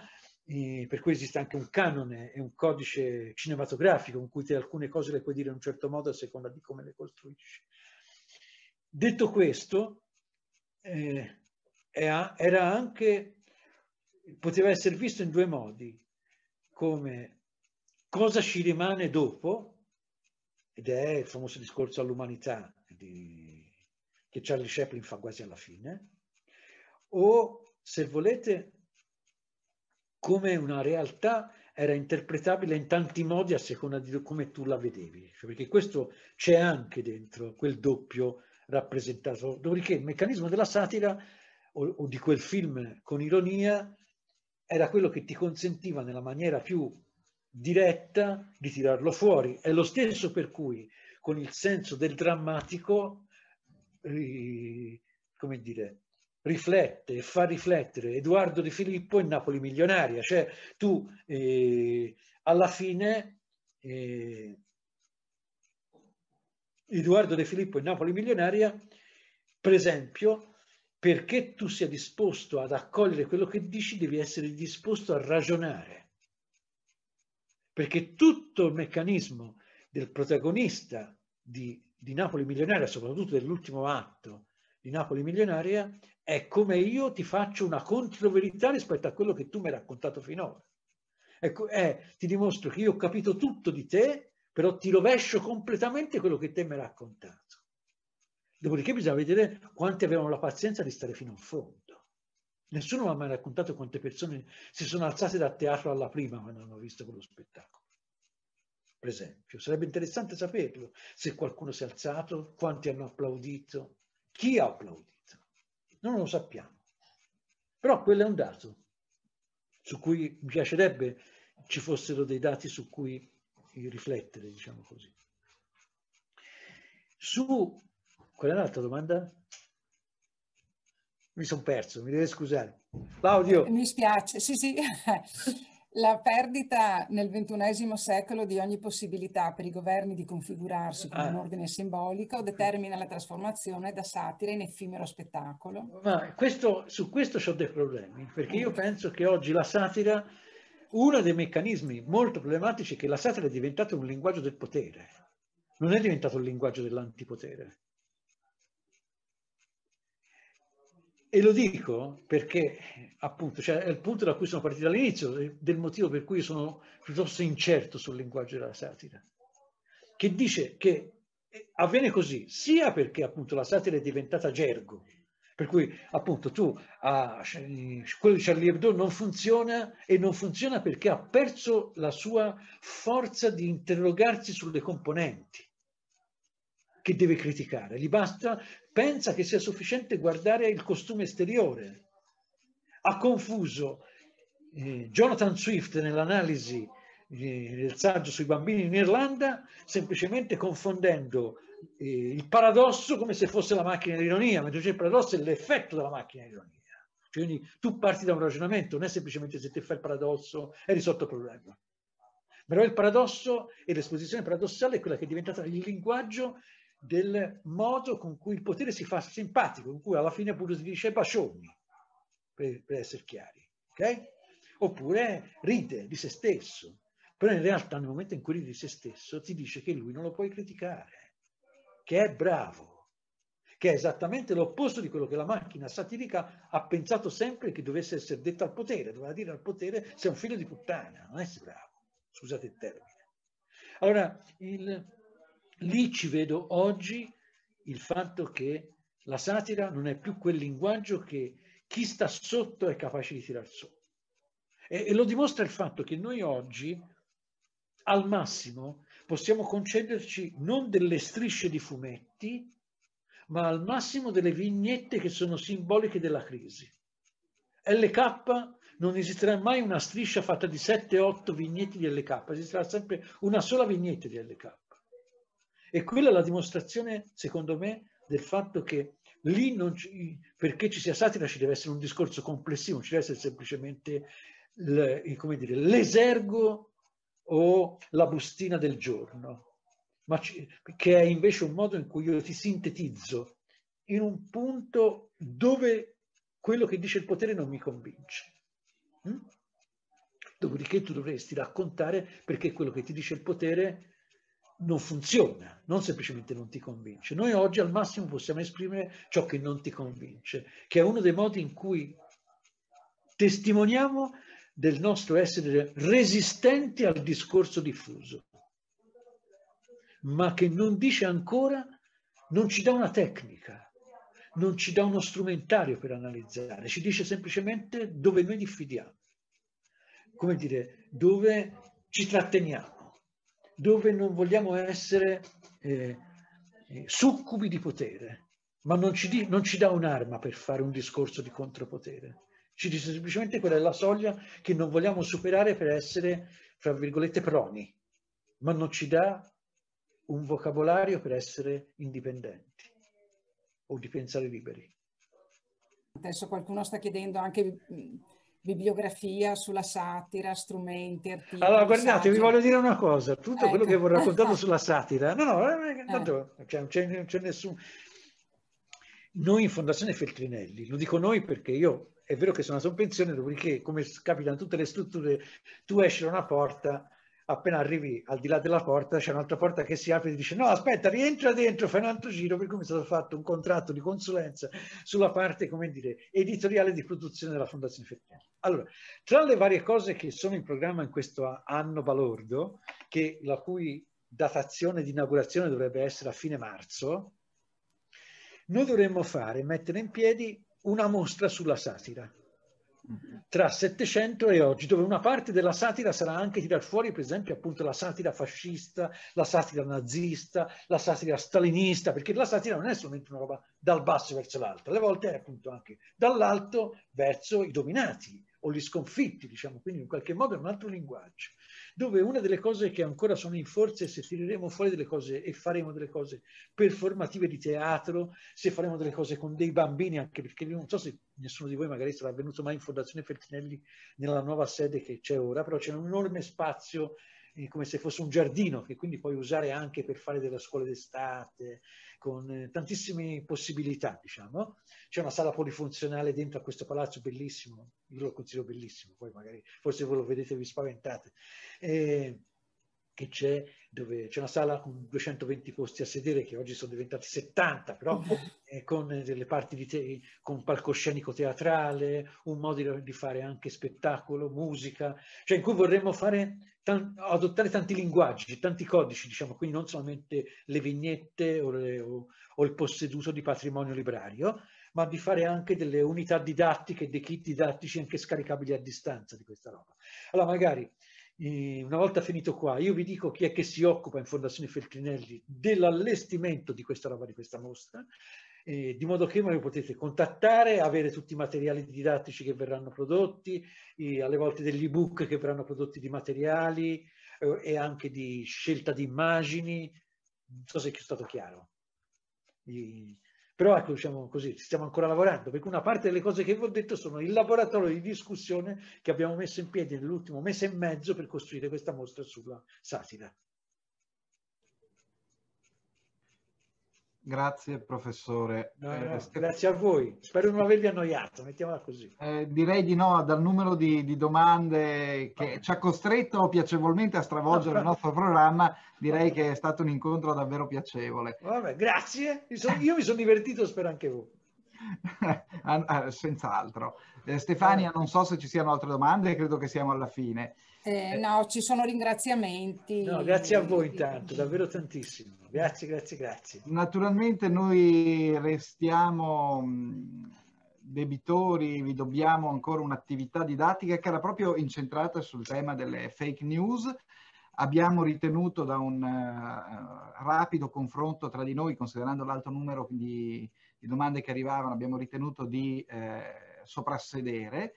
per cui esiste anche un canone e un codice cinematografico con cui te alcune cose le puoi dire in un certo modo a seconda di come le costruisci. Detto questo, eh, era anche, poteva essere visto in due modi, come cosa ci rimane dopo, ed è il famoso discorso all'umanità di, che Charlie Chaplin fa quasi alla fine, o se volete come una realtà era interpretabile in tanti modi a seconda di come tu la vedevi, cioè, perché questo c'è anche dentro quel doppio rappresentato. Dopodiché il meccanismo della satira o, o di quel film con ironia era quello che ti consentiva nella maniera più diretta di tirarlo fuori. È lo stesso per cui con il senso del drammatico, eh, come dire, riflette e fa riflettere Edoardo Di Filippo e Napoli milionaria, cioè tu eh, alla fine eh, Edoardo De Filippo e Napoli milionaria, per esempio, perché tu sia disposto ad accogliere quello che dici, devi essere disposto a ragionare. Perché tutto il meccanismo del protagonista di, di Napoli milionaria, soprattutto dell'ultimo atto di Napoli milionaria, è come io ti faccio una controverità rispetto a quello che tu mi hai raccontato finora. Ecco, eh, ti dimostro che io ho capito tutto di te, però ti rovescio completamente quello che te mi hai raccontato. Dopodiché bisogna vedere quanti avevano la pazienza di stare fino in fondo. Nessuno mi ha mai raccontato quante persone si sono alzate dal teatro alla prima quando hanno visto quello spettacolo. Per esempio, sarebbe interessante saperlo se qualcuno si è alzato, quanti hanno applaudito, chi ha applaudito. Non lo sappiamo. Però quello è un dato su cui mi piacerebbe ci fossero dei dati su cui riflettere, diciamo così. Su, qual è l'altra domanda? Mi sono perso, mi deve scusare. Claudio. Mi spiace, sì, sì. La perdita nel XXI secolo di ogni possibilità per i governi di configurarsi con un ah. ordine simbolico determina la trasformazione da satira in effimero spettacolo. Ma questo, su questo ho dei problemi, perché io mm. penso che oggi la satira, uno dei meccanismi molto problematici è che la satira è diventata un linguaggio del potere, non è diventato un linguaggio dell'antipotere. E lo dico perché, appunto, cioè, è il punto da cui sono partito all'inizio, del motivo per cui sono piuttosto incerto sul linguaggio della satira, che dice che eh, avviene così, sia perché appunto la satira è diventata gergo, per cui appunto tu, ah, quello di Charlie Hebdo non funziona e non funziona perché ha perso la sua forza di interrogarsi sulle componenti che deve criticare, gli basta, pensa che sia sufficiente guardare il costume esteriore. Ha confuso eh, Jonathan Swift nell'analisi eh, del saggio sui bambini in Irlanda, semplicemente confondendo eh, il paradosso come se fosse la macchina dell'ironia, mentre invece il paradosso è l'effetto della macchina dell'ironia. Cioè, quindi tu parti da un ragionamento, non è semplicemente se ti fai il paradosso è risolto il problema. Però il paradosso e l'esposizione paradossale è quella che è diventata il linguaggio del modo con cui il potere si fa simpatico, con cui alla fine pure si dice eh, bacioni, per, per essere chiari, ok? Oppure ride di se stesso, però in realtà nel momento in cui ride di se stesso ti dice che lui non lo puoi criticare, che è bravo, che è esattamente l'opposto di quello che la macchina satirica ha pensato sempre che dovesse essere detto al potere, doveva dire al potere sei un figlio di puttana, non è bravo, scusate il termine. Allora, il, Lì ci vedo oggi il fatto che la satira non è più quel linguaggio che chi sta sotto è capace di tirar su. E, e lo dimostra il fatto che noi oggi, al massimo, possiamo concederci non delle strisce di fumetti, ma al massimo delle vignette che sono simboliche della crisi. LK non esisterà mai una striscia fatta di 7-8 vignette di LK, esisterà sempre una sola vignetta di LK. E quella è la dimostrazione, secondo me, del fatto che lì ci, perché ci sia satira ci deve essere un discorso complessivo, non ci deve essere semplicemente l'esergo o la bustina del giorno, ma ci, che è invece un modo in cui io ti sintetizzo in un punto dove quello che dice il potere non mi convince. Hm? Dopodiché tu dovresti raccontare perché quello che ti dice il potere non funziona, non semplicemente non ti convince. Noi oggi al massimo possiamo esprimere ciò che non ti convince, che è uno dei modi in cui testimoniamo del nostro essere resistenti al discorso diffuso, ma che non dice ancora, non ci dà una tecnica, non ci dà uno strumentario per analizzare, ci dice semplicemente dove noi diffidiamo, come dire, dove ci tratteniamo dove non vogliamo essere eh, eh, succubi di potere, ma non ci, di, non ci dà un'arma per fare un discorso di contropotere. Ci dice semplicemente quella è la soglia che non vogliamo superare per essere, fra virgolette, proni, ma non ci dà un vocabolario per essere indipendenti o di pensare liberi. Adesso qualcuno sta chiedendo anche mm, bibliografia sulla satira, strumenti, articoli. Allora, guardate, vi voglio dire una cosa, tutto ecco. quello che ecco. vi ho raccontato sulla satira, no, no, eh, eh, tanto, cioè, eh. non c'è, non c'è nessun... Noi in Fondazione Feltrinelli, lo dico noi perché io, è vero che sono andato in pensione, dopodiché, come capita in tutte le strutture, tu esci da una porta appena arrivi al di là della porta c'è un'altra porta che si apre e dice no aspetta rientra dentro fai un altro giro per cui mi è stato fatto un contratto di consulenza sulla parte come dire editoriale di produzione della Fondazione Fertiani allora tra le varie cose che sono in programma in questo anno balordo che la cui datazione di inaugurazione dovrebbe essere a fine marzo noi dovremmo fare mettere in piedi una mostra sulla satira Mm-hmm. tra 700 e oggi, dove una parte della satira sarà anche tirar fuori, per esempio, appunto la satira fascista, la satira nazista, la satira stalinista, perché la satira non è solamente una roba dal basso verso l'alto, alle volte è appunto anche dall'alto verso i dominati o gli sconfitti, diciamo, quindi in qualche modo è un altro linguaggio dove una delle cose che ancora sono in forza è se tireremo fuori delle cose e faremo delle cose performative di teatro, se faremo delle cose con dei bambini, anche perché non so se nessuno di voi magari sarà venuto mai in Fondazione Feltrinelli nella nuova sede che c'è ora, però c'è un enorme spazio eh, come se fosse un giardino che quindi puoi usare anche per fare della scuola d'estate, con eh, tantissime possibilità, diciamo. C'è una sala polifunzionale dentro a questo palazzo bellissimo, io lo consiglio bellissimo, poi magari forse voi lo vedete vi spaventate. Eh, che c'è dove c'è una sala con 220 posti a sedere che oggi sono diventati 70 però mm-hmm. eh, con delle parti di te- con palcoscenico teatrale un modo di fare anche spettacolo musica cioè in cui vorremmo fare adottare tanti linguaggi, tanti codici, diciamo, quindi non solamente le vignette o, le, o, o, il posseduto di patrimonio librario, ma di fare anche delle unità didattiche, dei kit didattici anche scaricabili a distanza di questa roba. Allora magari eh, una volta finito qua, io vi dico chi è che si occupa in Fondazione Feltrinelli dell'allestimento di questa roba, di questa mostra, eh, di modo che voi potete contattare, avere tutti i materiali didattici che verranno prodotti, eh, alle volte degli ebook che verranno prodotti di materiali eh, e anche di scelta di immagini, non so se è stato chiaro. E, però ecco, diciamo così, stiamo ancora lavorando, perché una parte delle cose che vi ho detto sono il laboratorio di discussione che abbiamo messo in piedi nell'ultimo mese e mezzo per costruire questa mostra sulla satira. Grazie professore. No, eh, no, eh, grazie a voi, spero di non avervi annoiato, mettiamola così. Eh, direi di no, dal numero di, di domande che ci ha costretto piacevolmente a stravolgere il nostro programma, direi che è stato un incontro davvero piacevole. Vabbè, grazie, io, sono, io mi sono divertito, spero anche voi. Ah, ah, senz'altro. Eh, Stefania, non so se ci siano altre domande, credo che siamo alla fine. Eh, eh, no, ci sono ringraziamenti. No, grazie a voi intanto, davvero tantissimo. Grazie, grazie, grazie. Naturalmente noi restiamo mm, debitori, vi dobbiamo ancora un'attività didattica che era proprio incentrata sul tema delle fake news. Abbiamo ritenuto da un uh, rapido confronto tra di noi, considerando l'alto numero di, di domande che arrivavano, abbiamo ritenuto di eh, soprassedere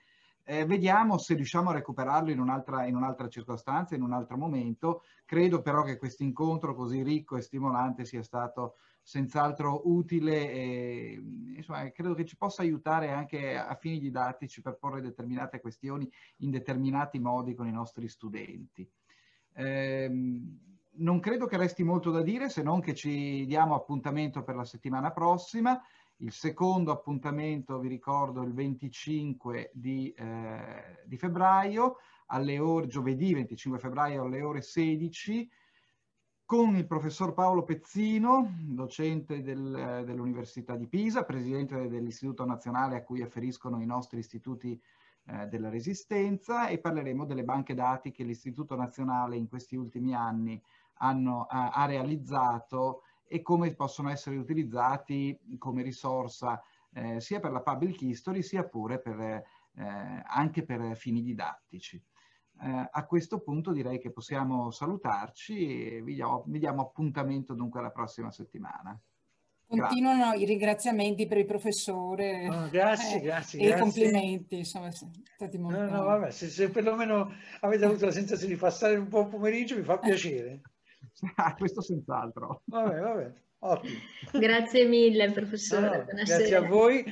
eh, vediamo se riusciamo a recuperarlo in un'altra, in un'altra, circostanza, in un altro momento. Credo però che questo incontro così ricco e stimolante sia stato senz'altro utile e insomma, credo che ci possa aiutare anche a fini didattici per porre determinate questioni in determinati modi con i nostri studenti. Eh, non credo che resti molto da dire se non che ci diamo appuntamento per la settimana prossima. Il secondo appuntamento, vi ricordo, il 25 di, eh, di febbraio, alle ore, giovedì 25 febbraio alle ore 16, con il professor Paolo Pezzino, docente del, dell'Università di Pisa, presidente dell'Istituto Nazionale a cui afferiscono i nostri istituti eh, della Resistenza e parleremo delle banche dati che l'Istituto Nazionale in questi ultimi anni hanno, ha, ha realizzato e come possono essere utilizzati come risorsa eh, sia per la public history sia pure per, eh, anche per fini didattici. Eh, a questo punto direi che possiamo salutarci e vi diamo, vi diamo appuntamento dunque alla prossima settimana. Continuano grazie. i ringraziamenti per il professore. Oh, grazie, eh, grazie. E grazie. i complimenti, insomma, sono stati molto... No, no, vabbè, se, se perlomeno avete avuto la sensazione di passare un buon pomeriggio, mi fa eh. piacere. questo senz'altro. Vabbè, vabbè, ottimo. Grazie mille, professore. Allora, grazie a voi.